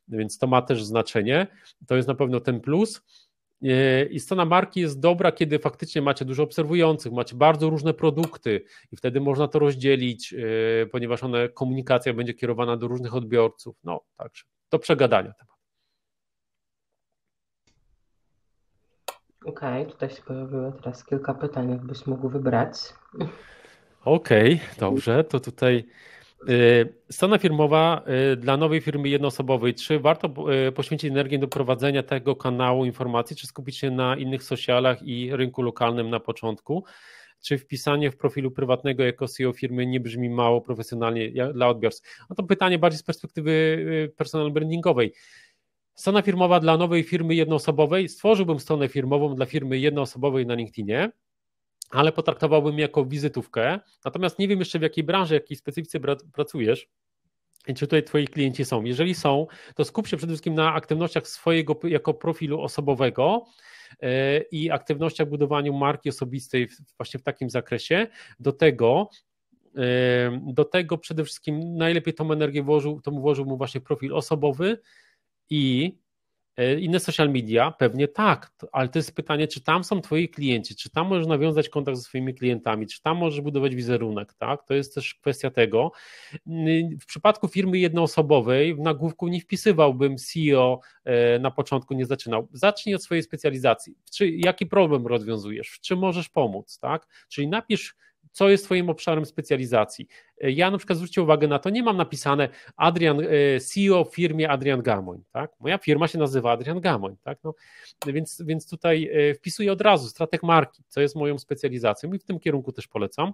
Więc to ma też znaczenie. To jest na pewno ten plus. I strona marki jest dobra, kiedy faktycznie macie dużo obserwujących, macie bardzo różne produkty i wtedy można to rozdzielić, e, ponieważ one, komunikacja będzie kierowana do różnych odbiorców. No, także do przegadania temat. Okej, okay, tutaj się pojawiło teraz kilka pytań, jakbyś mógł wybrać. Okej, okay, dobrze. To tutaj y, strona firmowa y, dla nowej firmy jednoosobowej. Czy warto y, poświęcić energię do prowadzenia tego kanału informacji, czy skupić się na innych socialach i rynku lokalnym na początku? Czy wpisanie w profilu prywatnego jako CEO firmy nie brzmi mało profesjonalnie dla odbiorcy? No to pytanie bardziej z perspektywy personal brandingowej. Strona firmowa dla nowej firmy jednoosobowej. Stworzyłbym stronę firmową dla firmy jednoosobowej na LinkedInie ale potraktowałbym jako wizytówkę. Natomiast nie wiem jeszcze w jakiej branży, w jakiej specyfice pracujesz. czy tutaj twoi klienci są? Jeżeli są, to skup się przede wszystkim na aktywnościach swojego jako profilu osobowego e, i aktywnościach budowaniu marki osobistej właśnie w takim zakresie. Do tego e, do tego przede wszystkim najlepiej tą energię włożył, to włożył mu właśnie profil osobowy i E, inne social media pewnie tak, ale to jest pytanie, czy tam są twoi klienci, czy tam możesz nawiązać kontakt ze swoimi klientami, czy tam możesz budować wizerunek, tak? To jest też kwestia tego. W przypadku firmy jednoosobowej w nagłówku nie wpisywałbym CEO e, na początku nie zaczynał. Zacznij od swojej specjalizacji. Czy, jaki problem rozwiązujesz? Czy możesz pomóc, tak? Czyli napisz co jest Twoim obszarem specjalizacji. E, ja na przykład zwróćcie uwagę na to, nie mam napisane Adrian, e, CEO w firmie Adrian Gamoń. Tak? Moja firma się nazywa Adrian Gamoń. Tak? No, więc, więc tutaj e, wpisuję od razu strateg marki, co jest moją specjalizacją i w tym kierunku też polecam.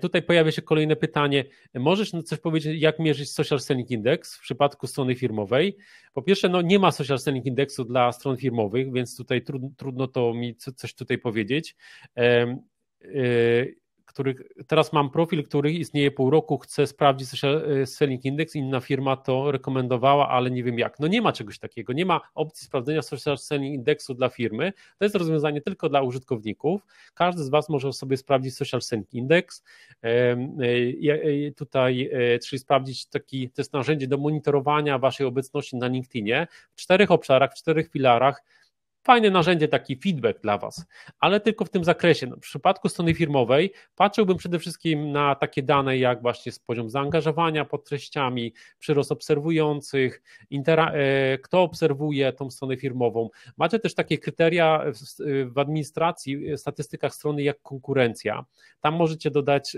Tutaj pojawia się kolejne pytanie. Możesz no, coś powiedzieć, jak mierzyć Social Selling Index w przypadku strony firmowej? Po pierwsze, no nie ma Social Selling Indexu dla stron firmowych, więc tutaj trudno, trudno to mi coś tutaj powiedzieć. Y, który teraz mam profil, który istnieje pół roku, chcę sprawdzić y, Selling Index, inna firma to rekomendowała, ale nie wiem jak. No nie ma czegoś takiego, nie ma opcji sprawdzenia Social Selling Indexu dla firmy. To jest rozwiązanie tylko dla użytkowników. Każdy z Was może sobie sprawdzić Social Selling Index. Y, tutaj, czyli sprawdzić taki, to jest narzędzie do monitorowania Waszej obecności na LinkedInie w czterech obszarach, w czterech filarach Fajne narzędzie, taki feedback dla Was, ale tylko w tym zakresie. No, w przypadku strony firmowej patrzyłbym przede wszystkim na takie dane jak właśnie poziom zaangażowania pod treściami, przyrost obserwujących, intera- e, kto obserwuje tą stronę firmową. Macie też takie kryteria w, e, w administracji, w e, statystykach strony jak konkurencja. Tam możecie dodać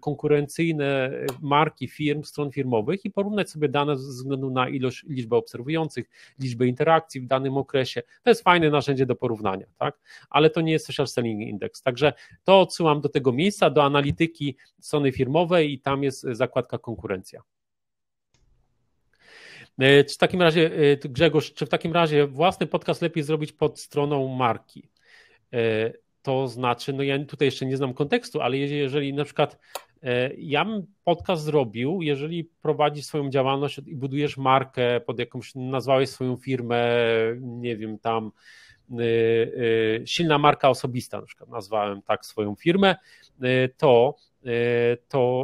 konkurencyjne marki firm, stron firmowych i porównać sobie dane ze względu na ilość, liczbę obserwujących, liczbę interakcji w danym okresie. To jest fajne fajne narzędzie do porównania, tak? ale to nie jest social selling index. Także to odsyłam do tego miejsca, do analityki strony firmowej i tam jest e, zakładka konkurencja. E, czy w takim razie, e, Grzegorz, czy w takim razie własny podcast lepiej zrobić pod stroną marki? To znaczy, no ja tutaj jeszcze nie znam kontekstu, ale jeżeli na przykład E, ja bym podcast zrobił, jeżeli prowadzisz swoją działalność i budujesz markę pod jakąś, nazwałeś swoją firmę, nie wiem, tam y, y, silna marka osobista, na przykład nazwałem tak swoją firmę, y, to, to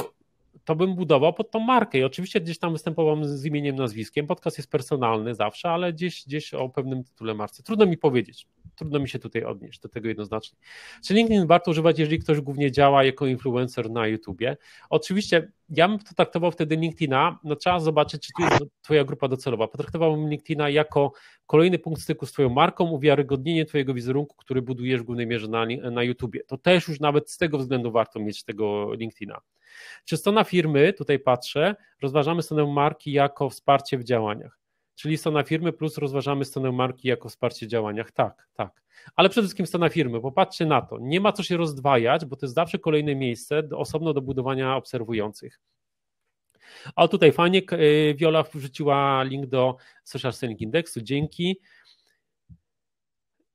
to bym budował pod tą markę i oczywiście gdzieś tam występowałem z imieniem, nazwiskiem. Podcast jest personalny zawsze, ale gdzieś, gdzieś o pewnym tytule marce. Trudno mi powiedzieć, trudno mi się tutaj odnieść do tego jednoznacznie. Czy LinkedIn warto używać, jeżeli ktoś głównie działa jako influencer na YouTubie? Oczywiście ja bym to traktował wtedy LinkedIna, no trzeba zobaczyć, czy tu jest twoja grupa docelowa. Potraktowałbym LinkedIna jako kolejny punkt styku z twoją marką, uwiarygodnienie twojego wizerunku, który budujesz w głównej mierze na, na YouTubie. To też już nawet z tego względu warto mieć tego LinkedIna. Czy strona firmy, tutaj patrzę, rozważamy stronę marki jako wsparcie w działaniach. Czyli strona firmy plus rozważamy stronę marki jako wsparcie w działaniach. Tak, tak. Ale przede wszystkim strona firmy, popatrzcie na to. Nie ma co się rozdwajać, bo to jest zawsze kolejne miejsce osobno do budowania obserwujących. A tutaj fajnie, e, Wiola wrzuciła link do Social Selling Indexu. Dzięki.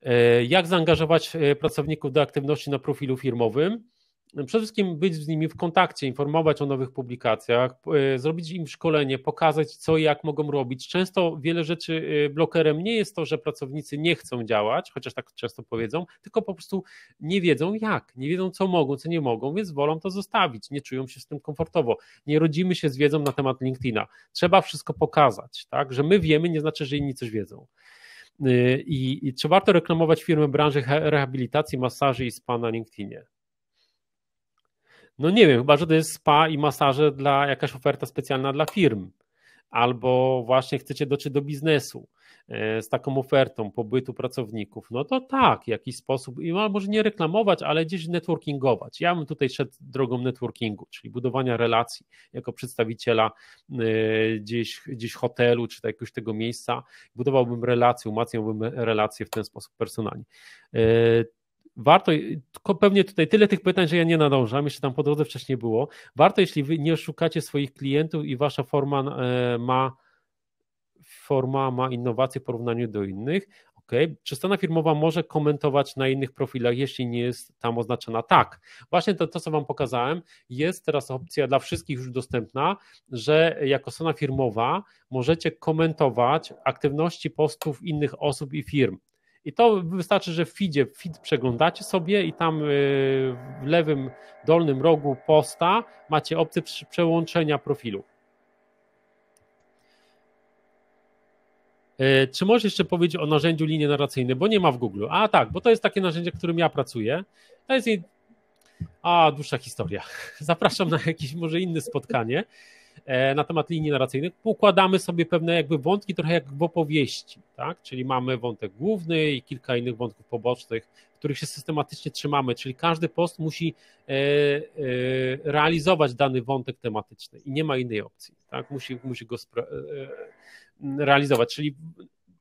E, jak zaangażować e, pracowników do aktywności na profilu firmowym? przede wszystkim być z nimi w kontakcie, informować o nowych publikacjach, e, zrobić im szkolenie, pokazać co i jak mogą robić. Często wiele rzeczy e, blokerem nie jest to, że pracownicy nie chcą działać, chociaż tak często powiedzą, tylko po prostu nie wiedzą jak, nie wiedzą co mogą, co nie mogą, więc wolą to zostawić, nie czują się z tym komfortowo. Nie rodzimy się z wiedzą na temat LinkedIna. Trzeba wszystko pokazać, tak, że my wiemy, nie znaczy, że inni coś wiedzą. E, I, i czy warto reklamować firmy branży rehabilitacji, masaży i spa na LinkedInie? No nie wiem, chyba, że to jest spa i masaże dla jakaś oferta specjalna dla firm. Albo właśnie chcecie dotrzeć do biznesu e, z taką ofertą pobytu pracowników, no to tak, w jakiś sposób, i no, może nie reklamować, ale gdzieś networkingować. Ja bym tutaj szedł drogą networkingu, czyli budowania relacji jako przedstawiciela e, gdzieś, gdzieś hotelu czy tak jakiegoś tego miejsca. Budowałbym relacje, umacniałbym relacje w ten sposób personalnie. E, warto, pewnie tutaj tyle tych pytań, że ja nie nadążam, jeszcze tam po drodze wcześniej było. Warto, jeśli wy nie oszukacie swoich klientów i wasza forma e, ma, forma ma innowacje w porównaniu do innych, Okay. Czy strona firmowa może komentować na innych profilach, jeśli nie jest tam oznaczona? Tak. Właśnie to, to, co Wam pokazałem, jest teraz opcja dla wszystkich już dostępna, że jako strona firmowa możecie komentować aktywności postów innych osób i firm. I to wystarczy, że w feedzie feed przeglądacie sobie i tam y, w lewym dolnym rogu posta macie opcję przełączenia profilu. Y, czy możesz jeszcze powiedzieć o narzędziu linie narracyjnej, bo nie ma w Google? A tak, bo to jest takie narzędzie, którym ja pracuję. To jest jej... A, dłuższa historia. Zapraszam na jakieś może inne spotkanie. E, na temat linii narracyjnych, układamy sobie pewne jakby wątki, trochę jak w opowieści, tak? Czyli mamy wątek główny i kilka innych wątków pobocznych, których się systematycznie trzymamy, czyli każdy post musi e, e, realizować dany wątek tematyczny i nie ma innej opcji, tak? Musi, musi go realizować, czyli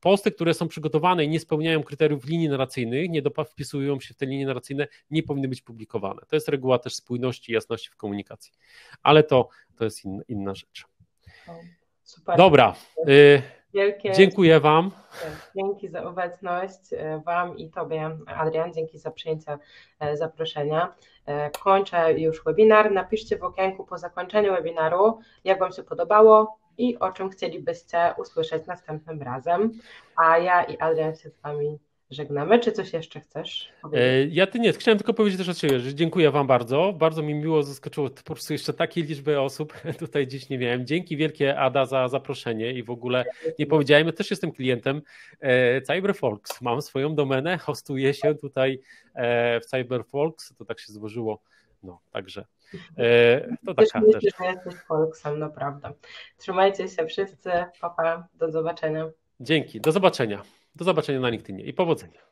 posty, które są przygotowane i nie spełniają kryteriów linii narracyjnych, nie wpisują się w te linie narracyjne, nie powinny być publikowane. To jest reguła też spójności i jasności w komunikacji. Ale to, to jest in, inna rzecz. Super. Dobra. Y, Wielkie dziękuję Wam. Dzięki za obecność e, Wam i Tobie, Adrian. Dzięki za przyjęcie e, zaproszenia. E, kończę już webinar. Napiszcie w okienku po zakończeniu webinaru, jak Wam się podobało, i o czym chcielibyście usłyszeć następnym razem. A ja i Adrian się z Wami żegnamy. Czy coś jeszcze chcesz powiedzieć? E, ja ty nie, chciałem tylko powiedzieć też od siebie, że dziękuję Wam bardzo. Bardzo mi miło zaskoczyło po prostu jeszcze takiej liczby osób tutaj dziś nie miałem. Dzięki wielkie Ada za zaproszenie i w ogóle nie powiedziałem, ja też jestem klientem e, Cyberfolks. Mam swoją domenę, hostuję się tutaj e, w Cyberfolks, to tak się złożyło. No, także E, to taka myślę, rzecz. że jesteś Polksem, naprawdę. No Trzymajcie się wszyscy, papa, pa. do zobaczenia. Dzięki, do zobaczenia. Do zobaczenia na LinkedInie i powodzenia.